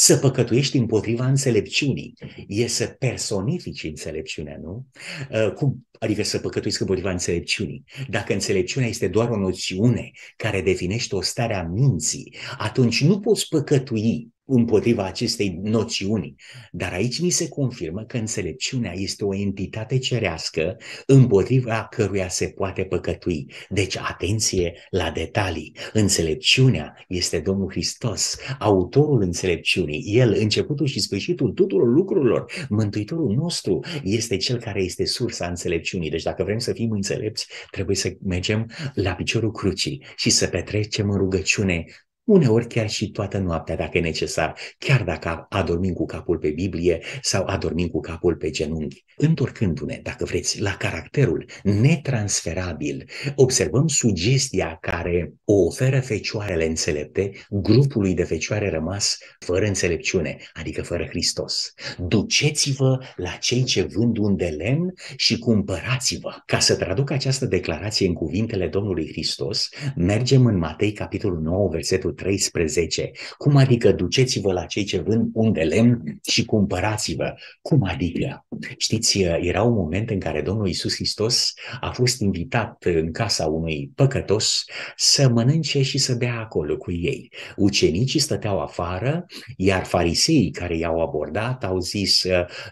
A: să păcătuiești împotriva înțelepciunii e să personifici înțelepciunea, nu? Uh, cum? Adică să păcătuiești împotriva înțelepciunii. Dacă înțelepciunea este doar o noțiune care definește o stare a minții, atunci nu poți păcătui împotriva acestei noțiuni. Dar aici mi se confirmă că înțelepciunea este o entitate cerească împotriva căruia se poate păcătui. Deci atenție la detalii. Înțelepciunea este Domnul Hristos, autorul înțelepciunii. El, începutul și sfârșitul tuturor lucrurilor, Mântuitorul nostru este cel care este sursa înțelepciunii. Deci dacă vrem să fim înțelepți, trebuie să mergem la piciorul crucii și să petrecem în rugăciune uneori chiar și toată noaptea dacă e necesar, chiar dacă adormim cu capul pe Biblie sau adormim cu capul pe genunchi. Întorcându-ne, dacă vreți, la caracterul netransferabil, observăm sugestia care o oferă fecioarele înțelepte grupului de fecioare rămas fără înțelepciune, adică fără Hristos. Duceți-vă la cei ce vând un de lemn și cumpărați-vă. Ca să traduc această declarație în cuvintele Domnului Hristos, mergem în Matei capitolul 9, versetul 13. Cum adică duceți-vă la cei ce vând un de lemn și cumpărați-vă? Cum adică? Știți, era un moment în care Domnul Isus Hristos a fost invitat în casa unui păcătos să mănânce și să bea acolo cu ei. Ucenicii stăteau afară, iar fariseii care i-au abordat au zis,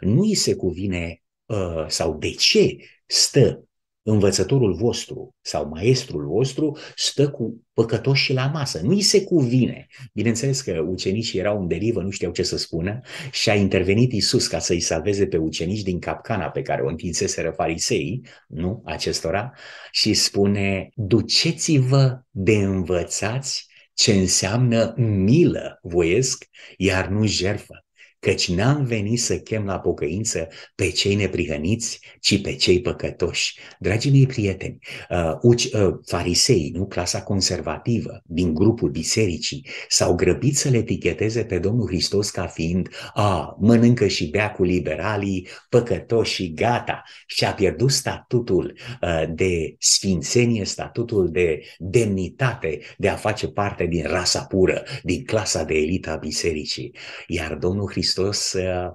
A: nu i se cuvine ă, sau de ce stă învățătorul vostru sau maestrul vostru stă cu păcătoșii la masă. Nu-i se cuvine. Bineînțeles că ucenicii erau în derivă, nu știau ce să spună și a intervenit Isus ca să-i salveze pe ucenici din capcana pe care o întinseseră fariseii, nu acestora, și spune, duceți-vă de învățați ce înseamnă milă voiesc, iar nu jerfă căci n-am venit să chem la pocăință pe cei neprihăniți, ci pe cei păcătoși. Dragii mei prieteni, uh, uci, uh, farisei, nu clasa conservativă din grupul bisericii, s-au grăbit să le eticheteze pe Domnul Hristos ca fiind a, mănâncă și bea cu liberalii, păcătoși și gata. Și a pierdut statutul uh, de sfințenie, statutul de demnitate de a face parte din rasa pură, din clasa de elită a bisericii. Iar Domnul Hristos Hristos eh,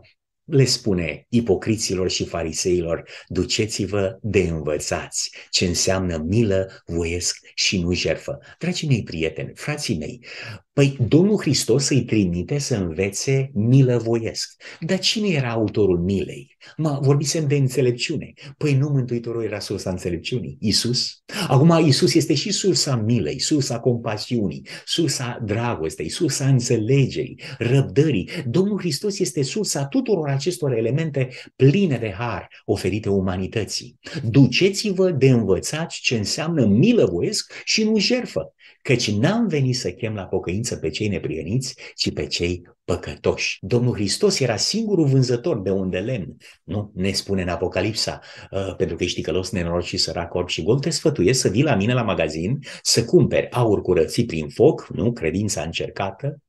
A: le spune ipocriților și fariseilor, duceți-vă de învățați ce înseamnă milă, voiesc și nu jerfă. Dragii mei prieteni, frații mei, Păi Domnul Hristos îi trimite să învețe milă voiesc. Dar cine era autorul milei? Ma, vorbisem de înțelepciune. Păi nu Mântuitorul era sursa înțelepciunii, Isus. Acum Isus este și sursa milei, sursa compasiunii, sursa dragostei, sursa înțelegerii, răbdării. Domnul Hristos este sursa tuturor acestor elemente pline de har oferite umanității. Duceți-vă de învățați ce înseamnă milă voiesc și nu jerfă. Căci n-am venit să chem la pocăință pe cei neprieniți, ci pe cei păcătoși. Domnul Hristos era singurul vânzător de unde lemn, nu? Ne spune în Apocalipsa, uh, pentru că ești călos, nenoroc și sărac, orb și gol, te sfătuiesc să vii la mine la magazin, să cumperi aur curățit prin foc, nu? Credința încercată,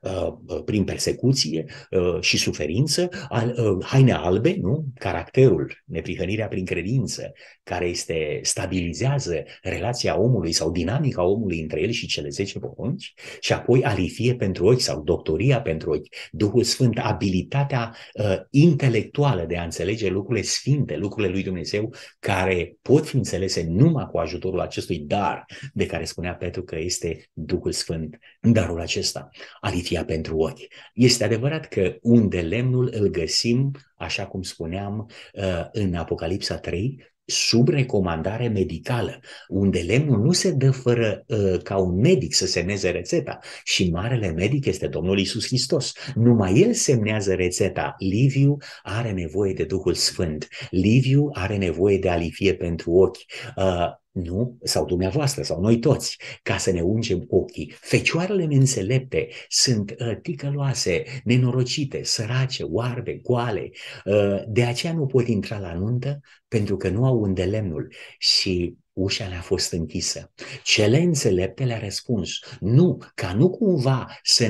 A: Uh, prin persecuție uh, și suferință, uh, haine albe, nu? caracterul, neprihănirea prin credință, care este stabilizează relația omului sau dinamica omului între el și cele 10 porunci, și apoi alifie pentru ochi sau doctoria pentru ochi, Duhul Sfânt, abilitatea uh, intelectuală de a înțelege lucrurile sfinte, lucrurile lui Dumnezeu, care pot fi înțelese numai cu ajutorul acestui dar de care spunea Petru că este Duhul Sfânt, darul acesta. Alicia pentru ochi. Este adevărat că unde lemnul îl găsim, așa cum spuneam, uh, în Apocalipsa 3, sub recomandare medicală, unde lemnul nu se dă fără uh, ca un medic să semneze rețeta. Și marele medic este Domnul Isus Hristos. Numai el semnează rețeta. Liviu are nevoie de Duhul Sfânt. Liviu are nevoie de alifie pentru ochi. Uh, nu? Sau dumneavoastră, sau noi toți, ca să ne ungem ochii. Fecioarele neînțelepte sunt ă, ticăloase, nenorocite, sărace, oarbe, goale. Ă, de aceea nu pot intra la nuntă, pentru că nu au unde lemnul. Și ușa le-a fost închisă. Cele înțelepte le-a răspuns, nu, ca nu cumva să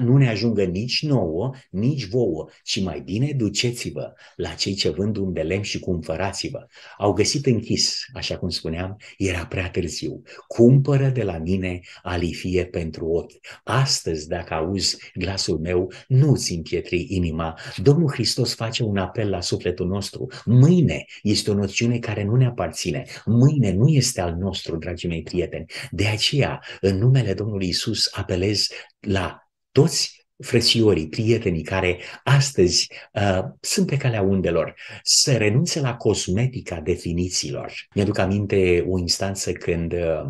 A: nu ne ajungă nici nouă, nici vouă, ci mai bine duceți-vă la cei ce vând un de lemn și cumpărați-vă. Au găsit închis, așa cum spuneam, era prea târziu. Cumpără de la mine alifie pentru ochi. Astăzi, dacă auzi glasul meu, nu-ți împietri inima. Domnul Hristos face un apel la sufletul nostru. Mâine este o noțiune care nu ne aparține. Mâine bine nu este al nostru, dragii mei prieteni. De aceea, în numele Domnului Isus, apelez la toți frățiorii, prietenii care astăzi uh, sunt pe calea undelor, să renunțe la cosmetica definițiilor. Mi-aduc aminte o instanță când uh,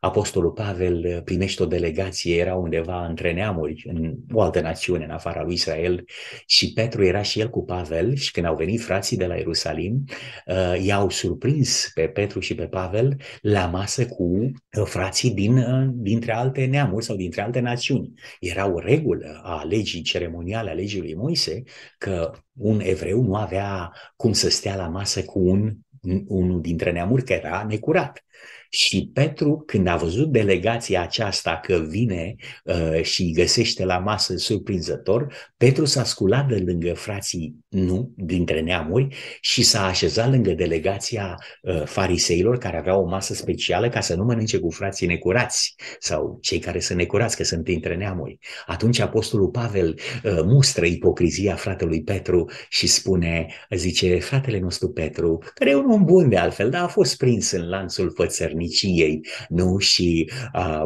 A: Apostolul Pavel uh, primește o delegație, era undeva între neamuri, în o altă națiune, în afara lui Israel, și Petru era și el cu Pavel și când au venit frații de la Ierusalim, uh, i-au surprins pe Petru și pe Pavel la masă cu uh, frații din, uh, dintre alte neamuri sau dintre alte națiuni. Era o regulă a a legii ceremoniale, a legii lui Moise, că un evreu nu avea cum să stea la masă cu un, unul dintre neamuri că era necurat. Și Petru, când a văzut delegația aceasta că vine uh, și îi găsește la masă surprinzător, Petru s-a sculat de lângă frații nu dintre neamuri și s-a așezat lângă delegația uh, fariseilor care aveau o masă specială ca să nu mănânce cu frații necurați sau cei care sunt necurați, că sunt dintre neamuri. Atunci apostolul Pavel uh, mustră ipocrizia fratelui Petru și spune, zice, fratele nostru Petru, care e un om bun de altfel, dar a fost prins în lanțul fățărnic, micii ei, nu? Și uh,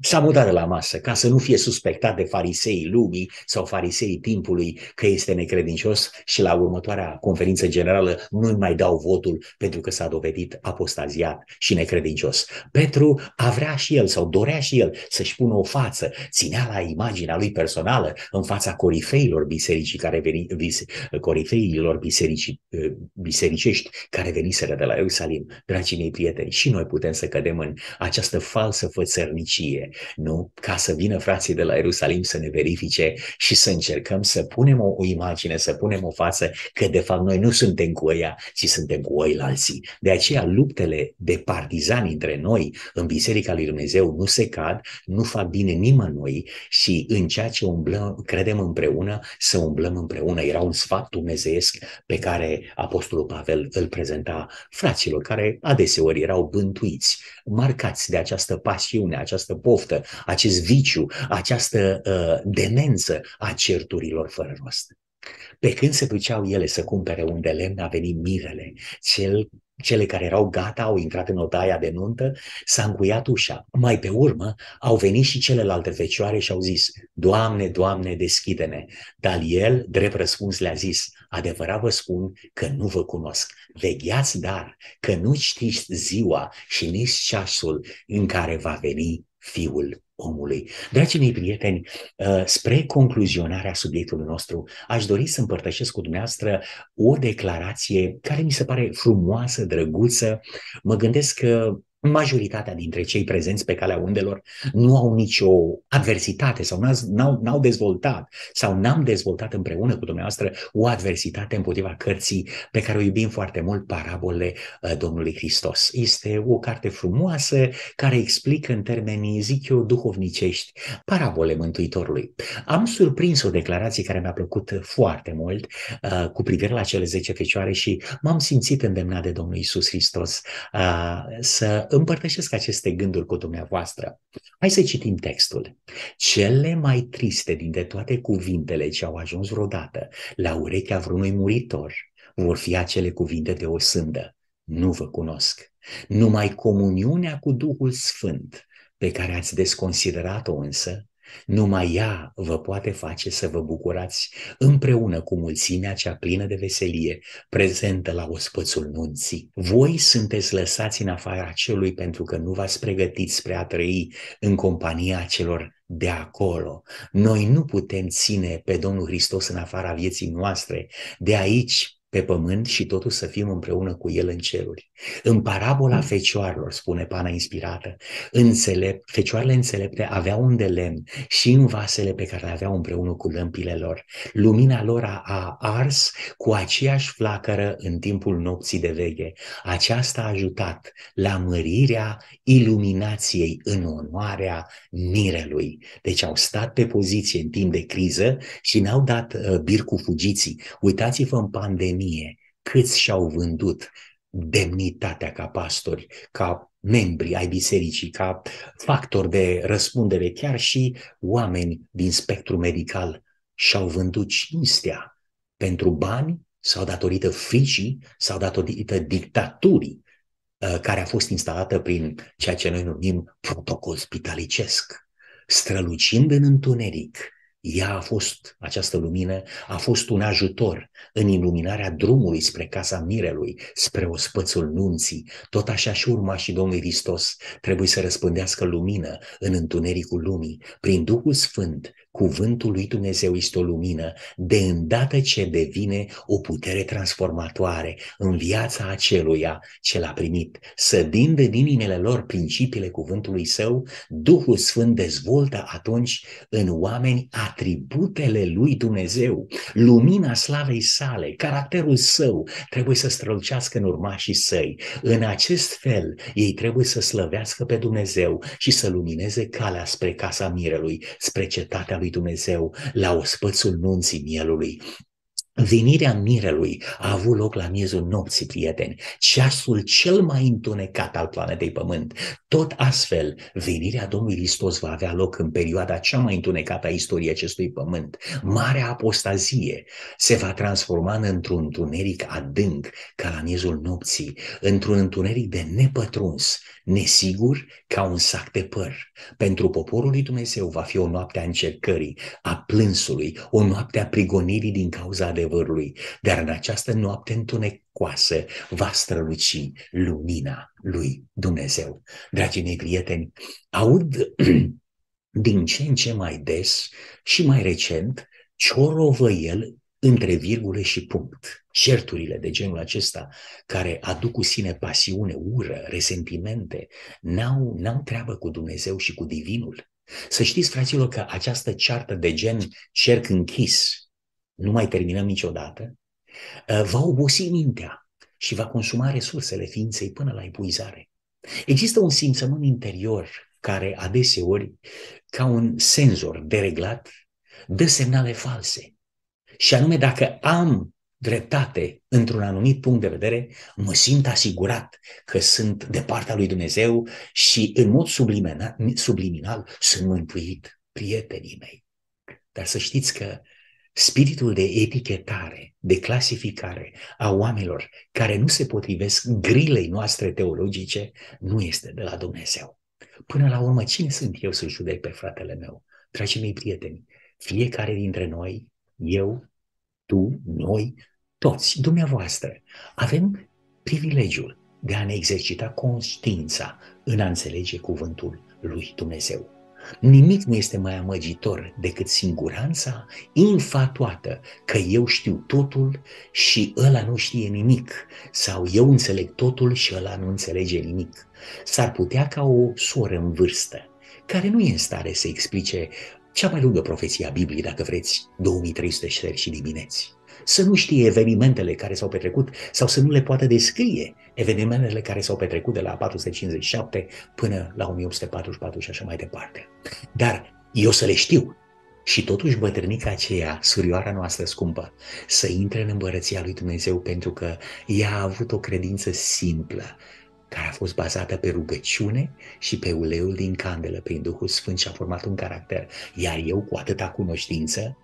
A: s-a mutat de la masă ca să nu fie suspectat de fariseii lumii sau fariseii timpului că este necredincios și la următoarea conferință generală nu-i mai dau votul pentru că s-a dovedit apostaziat și necredincios. Petru a vrea și el sau dorea și el să-și pună o față, ținea la imaginea lui personală în fața corifeilor bisericii care veni, bise, corifeilor bisericii, eh, bisericești care veniseră de la Ierusalim. Dragii mei prieteni, prieteni, și noi putem să cădem în această falsă fățărnicie, nu? Ca să vină frații de la Ierusalim să ne verifice și să încercăm să punem o, o imagine, să punem o față, că de fapt noi nu suntem cu ea, ci suntem cu alții. De aceea luptele de partizani între noi în Biserica lui Dumnezeu nu se cad, nu fac bine nimănui și în ceea ce umblăm, credem împreună, să umblăm împreună. Era un sfat dumnezeiesc pe care Apostolul Pavel îl prezenta fraților, care adeseori erau bântuiți, marcați de această pasiune, această poftă, acest viciu, această uh, demență a certurilor fără rost. Pe când se duceau ele să cumpere un de lemn, a venit mirele, cel cele care erau gata au intrat în odaia de nuntă, s-a încuiat ușa. Mai pe urmă au venit și celelalte fecioare și au zis, Doamne, Doamne, deschide-ne. Dar el, drept răspuns, le-a zis, adevărat vă spun că nu vă cunosc. Vegheați dar că nu știți ziua și nici ceasul în care va veni Fiul omului. Dragii mei prieteni, uh, spre concluzionarea subiectului nostru, aș dori să împărtășesc cu dumneavoastră o declarație care mi se pare frumoasă, drăguță. Mă gândesc că majoritatea dintre cei prezenți pe calea undelor nu au nicio adversitate sau n-au, n-au dezvoltat sau n-am dezvoltat împreună cu dumneavoastră o adversitate împotriva cărții pe care o iubim foarte mult, Parabole uh, Domnului Hristos. Este o carte frumoasă care explică în termenii, zic eu, duhovnicești, parabole Mântuitorului. Am surprins o declarație care mi-a plăcut foarte mult uh, cu privire la cele 10 fecioare și m-am simțit îndemnat de Domnul Isus Hristos uh, să împărtășesc aceste gânduri cu dumneavoastră. Hai să citim textul. Cele mai triste dintre toate cuvintele ce au ajuns vreodată la urechea vreunui muritor vor fi acele cuvinte de o sândă. Nu vă cunosc. Numai comuniunea cu Duhul Sfânt, pe care ați desconsiderat-o însă, numai ea vă poate face să vă bucurați împreună cu mulțimea cea plină de veselie, prezentă la ospățul nunții. Voi sunteți lăsați în afara celui pentru că nu v-ați pregătit spre a trăi în compania celor de acolo. Noi nu putem ține pe Domnul Hristos în afara vieții noastre. De aici pe pământ și totuși să fim împreună cu El în ceruri. În parabola mm. fecioarelor, spune pana inspirată, înțelept, fecioarele înțelepte aveau un de lemn și în vasele pe care le aveau împreună cu lămpile lor. Lumina lor a ars cu aceeași flacără în timpul nopții de veche. Aceasta a ajutat la mărirea iluminației în onoarea mirelui. Deci au stat pe poziție în timp de criză și n-au dat uh, bir cu fugiții. Uitați-vă în pandemie mie câți și-au vândut demnitatea ca pastori, ca membri ai bisericii, ca factor de răspundere, chiar și oameni din spectru medical și-au vândut cinstea pentru bani sau datorită fricii sau datorită dictaturii uh, care a fost instalată prin ceea ce noi numim protocol spitalicesc, strălucind în întuneric, ea a fost, această lumină, a fost un ajutor în iluminarea drumului spre casa mirelui, spre ospățul nunții. Tot așa și și Domnului Hristos trebuie să răspândească lumină în întunericul lumii, prin Duhul Sfânt, Cuvântul lui Dumnezeu este o lumină, de îndată ce devine o putere transformatoare în viața aceluia ce l-a primit. Sădind din inimile lor principiile cuvântului său, Duhul Sfânt dezvoltă atunci în oameni atributele lui Dumnezeu, lumina slavei sale, caracterul său trebuie să strălucească în urmașii săi. În acest fel, ei trebuie să slăvească pe Dumnezeu și să lumineze calea spre casa mirelui, spre cetatea lui Dumnezeu la ospățul nunții mielului. Venirea mirelui a avut loc la miezul nopții, prieteni, ceasul cel mai întunecat al planetei Pământ. Tot astfel, venirea Domnului Hristos va avea loc în perioada cea mai întunecată a istoriei acestui pământ. Marea apostazie se va transforma într-un întuneric adânc, ca la miezul nopții, într-un întuneric de nepătruns, nesigur ca un sac de păr. Pentru poporul lui Dumnezeu va fi o noapte a încercării, a plânsului, o noapte a prigonirii din cauza adevărului. Dar în această noapte întunecoasă va străluci lumina lui Dumnezeu. Dragii mei prieteni, aud *clears throat* din ce în ce mai des și mai recent el între virgule și punct. Certurile de genul acesta, care aduc cu sine pasiune, ură, resentimente, n-au, n-au treabă cu Dumnezeu și cu Divinul. Să știți, fraților, că această ceartă de gen cerc închis, nu mai terminăm niciodată, uh, va obosi mintea și va consuma resursele ființei până la epuizare. Există un simțământ interior care adeseori, ca un senzor dereglat, dă semnale false și anume, dacă am dreptate într-un anumit punct de vedere, mă simt asigurat că sunt de partea lui Dumnezeu și în mod subliminal, subliminal sunt mântuit prietenii mei. Dar să știți că spiritul de etichetare, de clasificare a oamenilor care nu se potrivesc grilei noastre teologice nu este de la Dumnezeu. Până la urmă, cine sunt eu să judec pe fratele meu? Dragii mei prieteni, fiecare dintre noi, eu, tu, noi, toți, dumneavoastră, avem privilegiul de a ne exercita conștiința în a înțelege cuvântul lui Dumnezeu. Nimic nu este mai amăgitor decât singuranța infatuată că eu știu totul și ăla nu știe nimic sau eu înțeleg totul și ăla nu înțelege nimic. S-ar putea ca o soră în vârstă care nu e în stare să explice cea mai lungă profeție a Bibliei, dacă vreți, 2300 șteri și dimineți. Să nu știe evenimentele care s-au petrecut sau să nu le poată descrie evenimentele care s-au petrecut de la 457 până la 1844 și așa mai departe. Dar eu să le știu și totuși bătrânica aceea, surioara noastră scumpă, să intre în împărăția lui Dumnezeu pentru că ea a avut o credință simplă, care a fost bazată pe rugăciune și pe uleiul din candelă, prin Duhul Sfânt și a format un caracter. Iar eu, cu atâta cunoștință,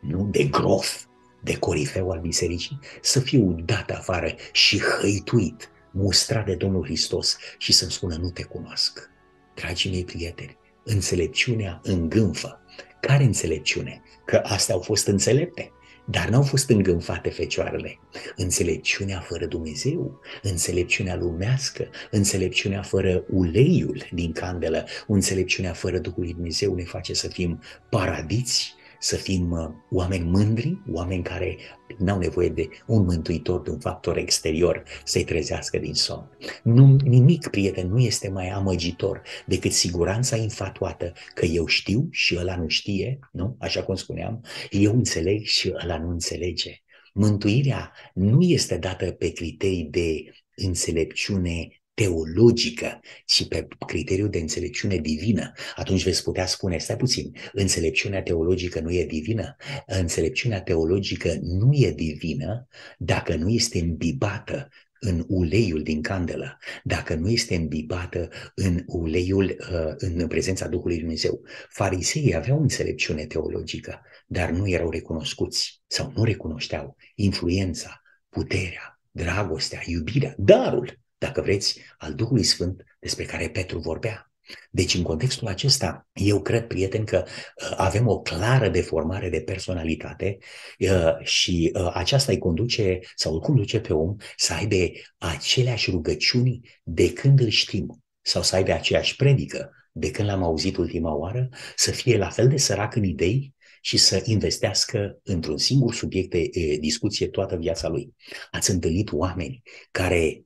A: nu de grof, de corifeu al bisericii, să fiu dat afară și hăituit, mustrat de Domnul Hristos și să-mi spună, nu te cunosc. Dragii mei prieteni, înțelepciunea îngânfă. Care înțelepciune? Că astea au fost înțelepte. Dar n-au fost îngânfate fecioarele. Înțelepciunea fără Dumnezeu, înțelepciunea lumească, înțelepciunea fără uleiul din candelă, înțelepciunea fără Duhul Dumnezeu ne face să fim paradiți să fim uh, oameni mândri, oameni care n-au nevoie de un mântuitor, de un factor exterior să-i trezească din somn. Nu, nimic, prieten, nu este mai amăgitor decât siguranța infatuată că eu știu și ăla nu știe, nu? Așa cum spuneam, eu înțeleg și ăla nu înțelege. Mântuirea nu este dată pe criterii de înțelepciune teologică, ci pe criteriu de înțelepciune divină, atunci veți putea spune, stai puțin, înțelepciunea teologică nu e divină? Înțelepciunea teologică nu e divină dacă nu este îmbibată în uleiul din candelă, dacă nu este îmbibată în uleiul, uh, în prezența Duhului Dumnezeu. Fariseii aveau înțelepciune teologică, dar nu erau recunoscuți sau nu recunoșteau influența, puterea, dragostea, iubirea, darul dacă vreți, al Duhului Sfânt despre care Petru vorbea. Deci, în contextul acesta, eu cred, prieten, că uh, avem o clară deformare de personalitate uh, și uh, aceasta îi conduce sau îl conduce pe om să aibă aceleași rugăciuni de când îl știm sau să aibă aceeași predică de când l-am auzit ultima oară, să fie la fel de sărac în idei și să investească într-un singur subiect de discuție toată viața lui. Ați întâlnit oameni care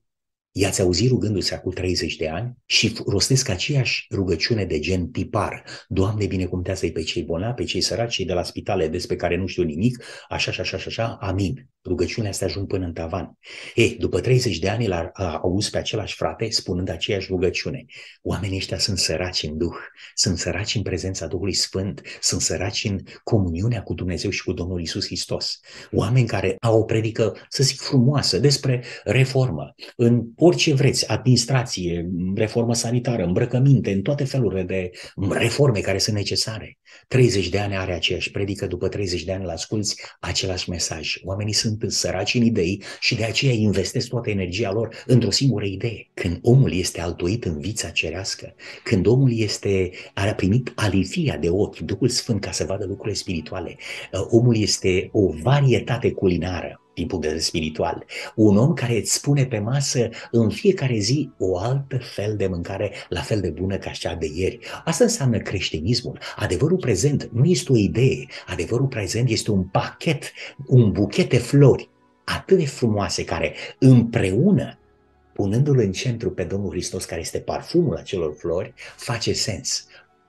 A: i-ați auzit rugându-se acum 30 de ani și rostesc aceeași rugăciune de gen tipar. Doamne, binecuvântează-i pe cei bona, pe cei săraci, cei de la spitale despre care nu știu nimic, așa și așa și așa, amin. Rugăciunea asta ajung până în tavan. Ei, după 30 de ani l-a auzit pe același frate spunând aceeași rugăciune. Oamenii ăștia sunt săraci în Duh, sunt săraci în prezența Duhului Sfânt, sunt săraci în comuniunea cu Dumnezeu și cu Domnul Isus Hristos. Oameni care au o predică, să zic, frumoasă despre reformă, în orice vreți, administrație, reformă sanitară, îmbrăcăminte, în toate felurile de reforme care sunt necesare. 30 de ani are aceeași predică, după 30 de ani îl asculți același mesaj. Oamenii sunt săraci în idei și de aceea investesc toată energia lor într-o singură idee. Când omul este altuit în vița cerească, când omul este, a primit alifia de ochi, Duhul Sfânt ca să vadă lucrurile spirituale, uh, omul este o varietate culinară, din punct de vedere spiritual. Un om care îți spune pe masă în fiecare zi o altă fel de mâncare, la fel de bună ca cea de ieri. Asta înseamnă creștinismul. Adevărul prezent nu este o idee. Adevărul prezent este un pachet, un buchet de flori atât de frumoase care împreună punându-l în centru pe Domnul Hristos, care este parfumul acelor flori, face sens.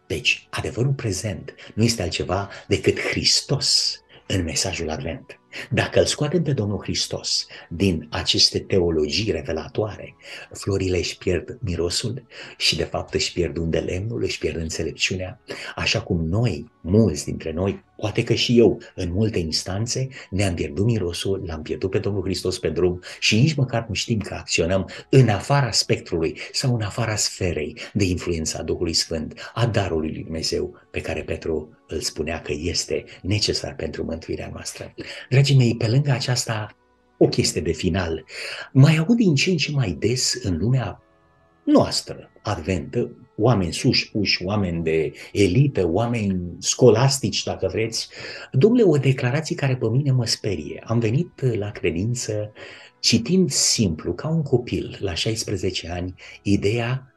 A: Deci, adevărul prezent nu este altceva decât Hristos în mesajul Advent. Dacă îl scoatem pe Domnul Hristos din aceste teologii revelatoare, florile își pierd mirosul și de fapt își pierd unde lemnul, își pierd înțelepciunea, așa cum noi, mulți dintre noi, poate că și eu, în multe instanțe, ne-am pierdut mirosul, l-am pierdut pe Domnul Hristos pe drum și nici măcar nu știm că acționăm în afara spectrului sau în afara sferei de influența Duhului Sfânt, a darului lui Dumnezeu pe care Petru îl spunea că este necesar pentru mântuirea noastră. Dragii mei, pe lângă aceasta, o chestie de final. Mai aud din ce în ce mai des în lumea noastră adventă, oameni suși, oameni de elită, oameni scolastici, dacă vreți. Domnule, o declarație care pe mine mă sperie. Am venit la credință citind simplu, ca un copil, la 16 ani, ideea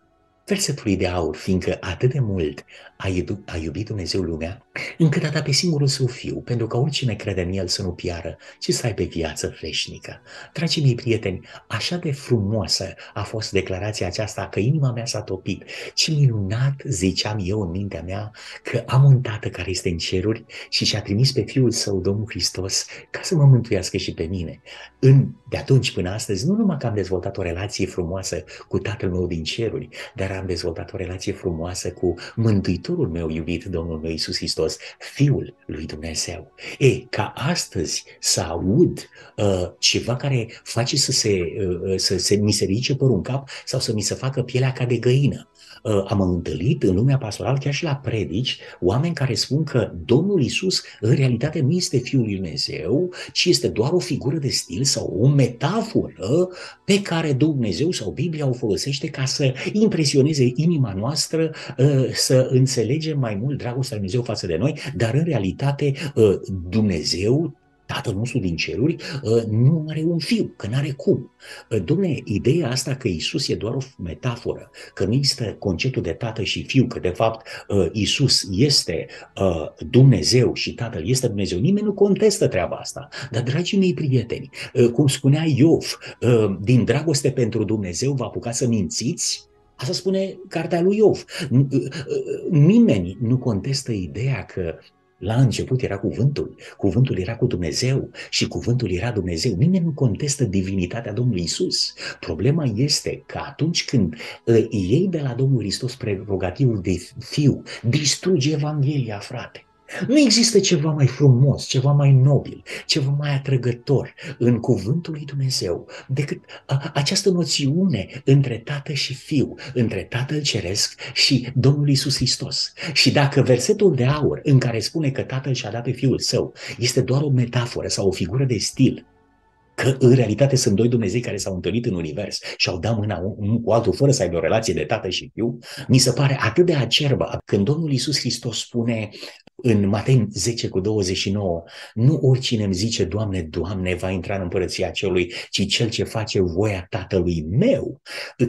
A: versetului de aur, fiindcă atât de mult a, iub- a iubit Dumnezeu lumea, încât a dat pe singurul său fiu, pentru că oricine crede în el să nu piară, ci să aibă viață veșnică. Dragii mei prieteni, așa de frumoasă a fost declarația aceasta că inima mea s-a topit. Ce minunat ziceam eu în mintea mea că am un tată care este în ceruri și și-a trimis pe fiul său, Domnul Hristos, ca să mă mântuiască și pe mine. În, de atunci până astăzi, nu numai că am dezvoltat o relație frumoasă cu tatăl meu din ceruri, dar am dezvoltat o relație frumoasă cu Mântuitorul Mântuitorul meu iubit, Domnul meu Iisus Hristos, Fiul lui Dumnezeu. E, ca astăzi să aud uh, ceva care face să, se, uh, să se, mi se ridice părul în cap sau să mi se facă pielea ca de găină. Uh, am întâlnit în lumea pastorală, chiar și la predici, oameni care spun că Domnul Iisus în realitate nu este Fiul lui Dumnezeu, ci este doar o figură de stil sau o metaforă pe care Dumnezeu sau Biblia o folosește ca să impresioneze inima noastră uh, să înțelegem înțelegem mai mult dragostea lui Dumnezeu față de noi, dar în realitate ă, Dumnezeu Tatăl nostru din ceruri ă, nu are un fiu, că nu are cum. Ă, Dom'le, ideea asta că Isus e doar o metaforă, că nu există conceptul de tată și fiu, că de fapt Isus este Dumnezeu și Tatăl este Dumnezeu, nimeni nu contestă treaba asta. Dar, dragii mei prieteni, cum spunea Iov, din dragoste pentru Dumnezeu vă apucați să mințiți? Asta spune cartea lui Iov. Uh, uh, nimeni nu contestă ideea că la început era cuvântul, cuvântul era cu Dumnezeu și cuvântul era Dumnezeu. Nimeni nu contestă divinitatea Domnului Isus. Problema este că atunci când uh, iei de la Domnul Hristos prerogativul de fiu, distruge Evanghelia, frate. Nu există ceva mai frumos, ceva mai nobil, ceva mai atrăgător în cuvântul lui Dumnezeu decât această noțiune între tată și fiu, între tatăl ceresc și Domnul Isus Hristos. Și dacă versetul de aur în care spune că tatăl și-a dat pe fiul său este doar o metaforă sau o figură de stil, că în realitate sunt doi Dumnezei care s-au întâlnit în univers și au dat mâna unul cu altul fără să aibă o relație de tată și fiu, mi se pare atât de acerbă când Domnul Iisus Hristos spune în Matei 10 cu 29, nu oricine îmi zice, Doamne, Doamne, va intra în împărăția celui, ci cel ce face voia Tatălui meu.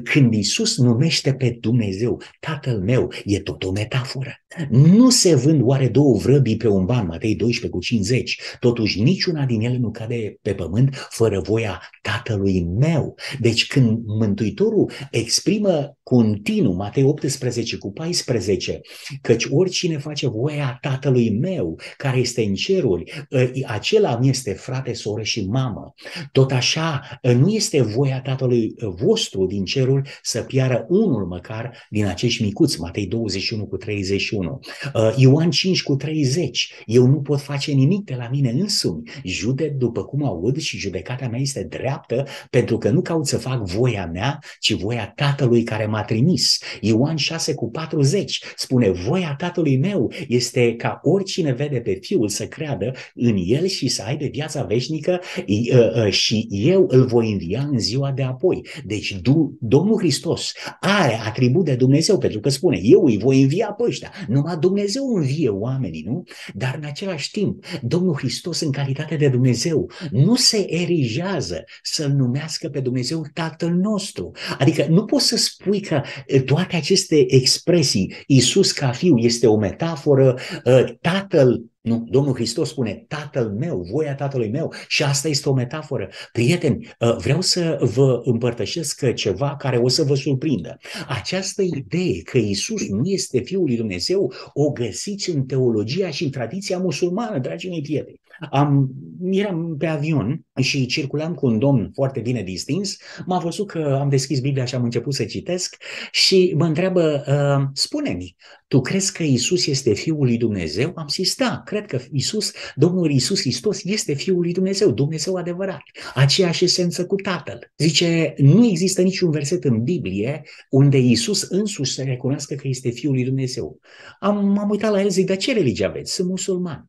A: Când Isus numește pe Dumnezeu Tatăl meu, e tot o metaforă. Nu se vând oare două vrăbii pe un ban, Matei 12 cu 50, totuși niciuna din ele nu cade pe pământ fără voia Tatălui meu. Deci când Mântuitorul exprimă continuu, Matei 18 cu 14, căci oricine face voia Tatălui tatălui meu care este în ceruri, ă, acela mi este frate, soră și mamă. Tot așa, ă, nu este voia tatălui ă, vostru din cerul să piară unul măcar din acești micuți, Matei 21 cu 31, Ioan 5 cu 30, eu nu pot face nimic de la mine însumi, judec după cum aud și judecata mea este dreaptă, pentru că nu caut să fac voia mea, ci voia tatălui care m-a trimis. Ioan 6 cu 40 spune, voia tatălui meu este ca ca oricine vede pe Fiul să creadă în El și să aibă viața veșnică uh, uh, și eu îl voi învia în ziua de apoi. Deci Domnul Hristos are atribut de Dumnezeu, pentru că spune, eu îi voi învia pe ăștia. Numai Dumnezeu învie oamenii, nu? Dar în același timp, Domnul Hristos în calitate de Dumnezeu nu se erigează să-L numească pe Dumnezeu Tatăl nostru. Adică nu poți să spui că toate aceste expresii, Iisus ca fiu este o metaforă, uh, tatăl, nu, Domnul Hristos spune, tatăl meu, voia tatălui meu și asta este o metaforă. Prieteni, ă, vreau să vă împărtășesc ceva care o să vă surprindă. Această idee că Isus nu este Fiul lui Dumnezeu o găsiți în teologia și în tradiția musulmană, dragii mei prieteni. Am, eram pe avion și circulam cu un domn foarte bine distins, m-a văzut că am deschis Biblia și am început să citesc și mă întreabă, ă, spune-mi, tu crezi că Isus este Fiul lui Dumnezeu? Am zis, da, cred că Isus, Domnul Isus Hristos este Fiul lui Dumnezeu, Dumnezeu adevărat, aceeași esență cu Tatăl. Zice, nu există niciun verset în Biblie unde Isus însuși să recunoască că este Fiul lui Dumnezeu. Am, m-am uitat la el, zic, dar ce religie aveți? Sunt musulman.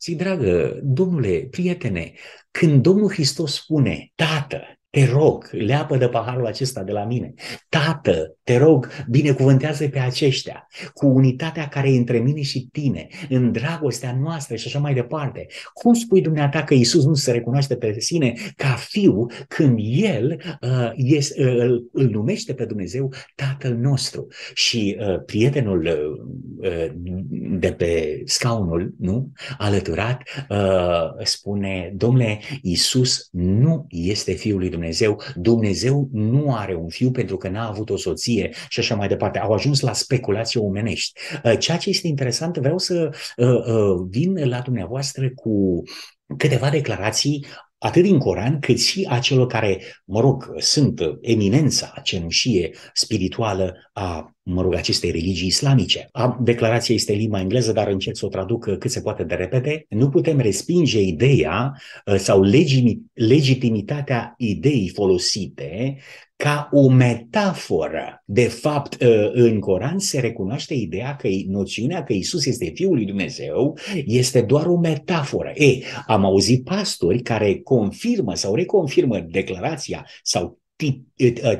A: Zic, dragă, domnule, prietene, când Domnul Hristos spune, Tată, te rog, leapă de paharul acesta de la mine. Tată, te rog, binecuvântează pe aceștia, cu unitatea care e între mine și tine, în dragostea noastră și așa mai departe. Cum spui dumneata că Isus nu se recunoaște pe sine ca fiu când el uh, este, uh, îl, îl numește pe Dumnezeu Tatăl nostru? Și uh, prietenul uh, uh de pe scaunul, nu, alăturat, uh, spune, domnule, Isus nu este fiul lui Dumnezeu Dumnezeu, Dumnezeu nu are un fiu pentru că n-a avut o soție și așa mai departe. Au ajuns la speculații omenești. Uh, ceea ce este interesant, vreau să uh, uh, vin la dumneavoastră cu câteva declarații atât din Coran, cât și a celor care, mă rog, sunt eminența cenușie spirituală a mă rog, acestei religii islamice. Am, declarația este în limba engleză, dar încerc să o traduc uh, cât se poate de repede. Nu putem respinge ideea uh, sau legitimitatea ideii folosite ca o metaforă. De fapt, uh, în Coran se recunoaște ideea că noțiunea că Isus este Fiul lui Dumnezeu este doar o metaforă. E, am auzit pastori care confirmă sau reconfirmă declarația sau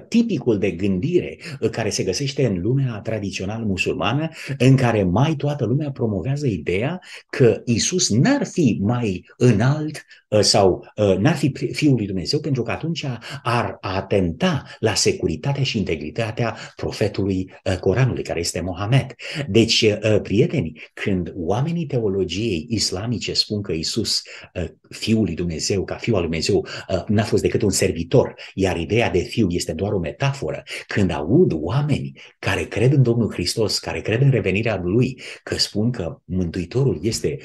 A: tipicul de gândire care se găsește în lumea tradițional musulmană, în care mai toată lumea promovează ideea că Isus n-ar fi mai înalt Uh, sau uh, n-ar fi Fiul lui Dumnezeu pentru că atunci ar atenta la securitatea și integritatea profetului uh, Coranului, care este Mohamed. Deci, prieteni, când oamenii teologiei islamice spun că Isus, Fiul lui Dumnezeu, ca Fiul al lui Dumnezeu, n-a fost decât un servitor, iar ideea de fiu este doar o metaforă, când aud oameni care cred în Domnul Hristos, care cred în revenirea Lui, că spun că Mântuitorul este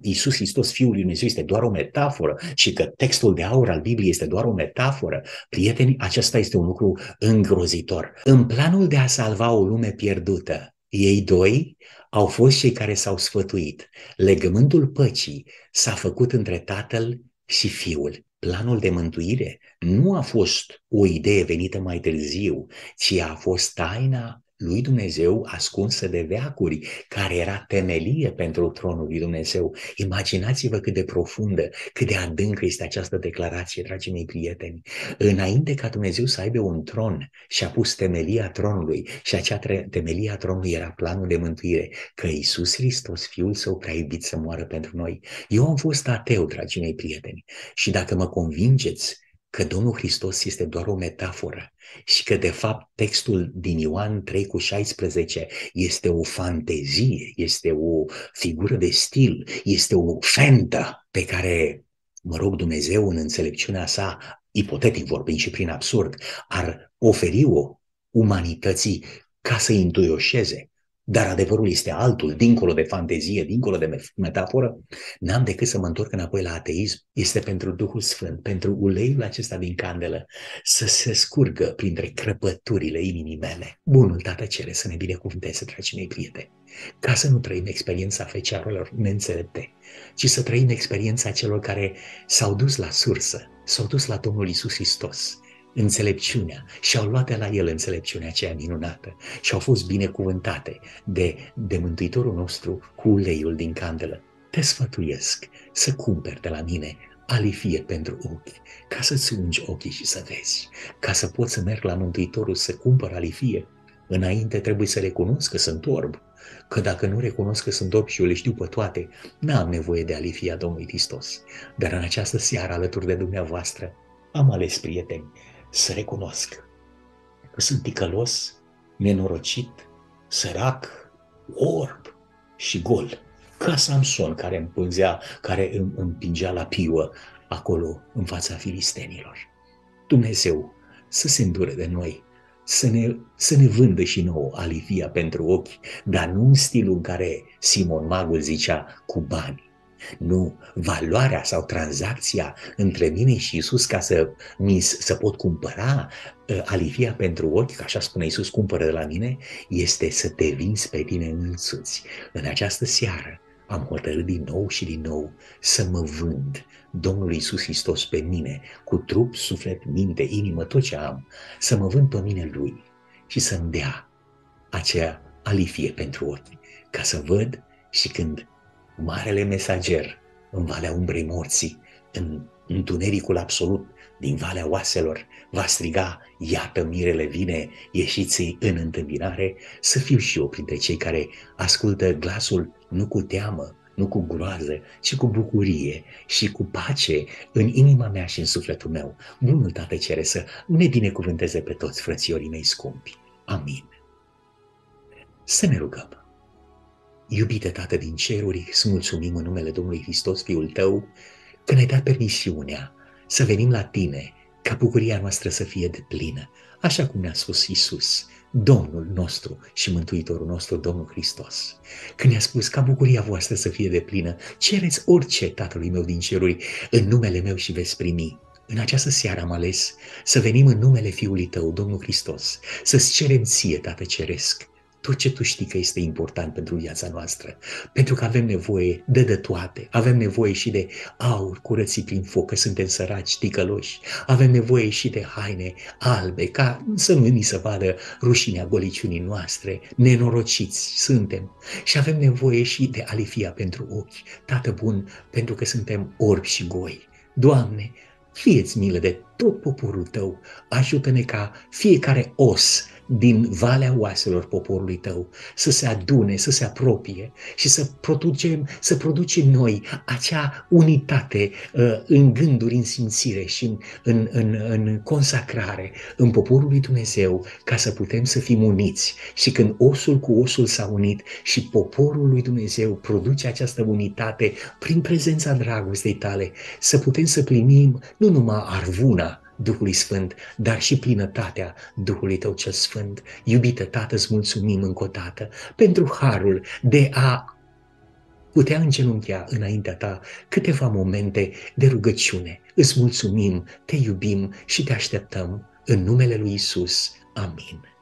A: Isus Hristos, Fiul lui Dumnezeu, este doar o metaforă, metaforă și că textul de aur al Bibliei este doar o metaforă, prieteni, acesta este un lucru îngrozitor. În planul de a salva o lume pierdută, ei doi au fost cei care s-au sfătuit. Legământul păcii s-a făcut între tatăl și fiul. Planul de mântuire nu a fost o idee venită mai târziu, ci a fost taina lui Dumnezeu ascunsă de veacuri, care era temelie pentru tronul lui Dumnezeu. Imaginați-vă cât de profundă, cât de adâncă este această declarație, dragii mei prieteni. Înainte ca Dumnezeu să aibă un tron și a pus temelia tronului și acea temelia tronului era planul de mântuire, că Iisus Hristos, Fiul Său prea iubit să moară pentru noi. Eu am fost ateu, dragii mei prieteni, și dacă mă convingeți că Domnul Hristos este doar o metaforă și că de fapt textul din Ioan 3 cu 16 este o fantezie, este o figură de stil, este o fentă pe care, mă rog, Dumnezeu în înțelepciunea sa, ipotetic vorbind și prin absurd, ar oferi-o umanității ca să intuioșeze dar adevărul este altul, dincolo de fantezie, dincolo de metaforă, n-am decât să mă întorc înapoi la ateism. Este pentru Duhul Sfânt, pentru uleiul acesta din candelă, să se scurgă printre crăpăturile inimii mele. Bunul Tată cere să ne binecuvânteze, dragii mei prieteni, ca să nu trăim experiența feciarelor neînțelepte, ci să trăim experiența celor care s-au dus la sursă, s-au dus la Domnul Isus Hristos, înțelepciunea și au luat de la el înțelepciunea aceea minunată și au fost binecuvântate de, de Mântuitorul nostru cu uleiul din candelă. Te sfătuiesc să cumperi de la mine alifie pentru ochi, ca să-ți ungi ochii și să vezi. Ca să poți să merg la Mântuitorul să cumpăr alifie, înainte trebuie să recunosc că sunt orb, că dacă nu recunosc că sunt orb și eu le știu pe toate, n-am nevoie de alifia Domnului Hristos. Dar în această seară, alături de dumneavoastră, am ales prieteni să recunosc că sunt ticălos, nenorocit, sărac, orb și gol. Ca Samson care împânzea, care îmi împingea la piuă acolo în fața filistenilor. Dumnezeu să se îndure de noi, să ne, să ne vândă și nouă alivia pentru ochi, dar nu în stilul în care Simon Magul zicea cu bani nu, valoarea sau tranzacția între mine și Isus ca să, mi, să pot cumpăra uh, alivia pentru ochi, ca așa spune Isus, cumpără de la mine, este să te vinzi pe tine însuți. În această seară am hotărât din nou și din nou să mă vând Domnul Isus Hristos pe mine, cu trup, suflet, minte, inimă, tot ce am, să mă vând pe mine Lui și să-mi dea acea alifie pentru ochi, ca să văd și când marele mesager în Valea Umbrei Morții, în întunericul absolut din Valea Oaselor, va striga, iată mirele vine, ieșiți în întâmpinare, să fiu și eu printre cei care ascultă glasul nu cu teamă, nu cu groază, ci cu bucurie și cu pace în inima mea și în sufletul meu. Bunul Tată cere să ne binecuvânteze pe toți frățiorii mei scumpi. Amin. Să ne rugăm. Iubite Tată din ceruri, îți mulțumim în numele Domnului Hristos, Fiul Tău, că ne-ai dat permisiunea să venim la Tine, ca bucuria noastră să fie de plină, așa cum ne-a spus Isus, Domnul nostru și Mântuitorul nostru, Domnul Hristos. Când ne-a spus ca bucuria voastră să fie de plină, cereți orice Tatălui meu din ceruri în numele meu și veți primi. În această seară am ales să venim în numele Fiului Tău, Domnul Hristos, să-ți cerem ție, Tată Ceresc, tot ce tu știi că este important pentru viața noastră. Pentru că avem nevoie de de toate. Avem nevoie și de aur curățit prin foc, că suntem săraci, ticăloși. Avem nevoie și de haine albe, ca să nu ni se vadă rușinea goliciunii noastre. Nenorociți suntem. Și avem nevoie și de alifia pentru ochi. Tată bun, pentru că suntem orbi și goi. Doamne, fieți milă de tot poporul tău, ajută-ne ca fiecare os din valea oaselor poporului tău, să se adune, să se apropie și să producem, să producem noi acea unitate uh, în gânduri, în simțire și în, în, în, în consacrare în poporul lui Dumnezeu ca să putem să fim uniți. Și când osul cu osul s-a unit și poporul lui Dumnezeu produce această unitate prin prezența dragostei tale, să putem să primim nu numai arvuna, Duhului Sfânt, dar și plinătatea Duhului Tău cel Sfânt. Iubită Tată, îți mulțumim încă o dată pentru harul de a putea îngenunchea înaintea Ta câteva momente de rugăciune. Îți mulțumim, te iubim și te așteptăm. În numele lui Isus. Amin.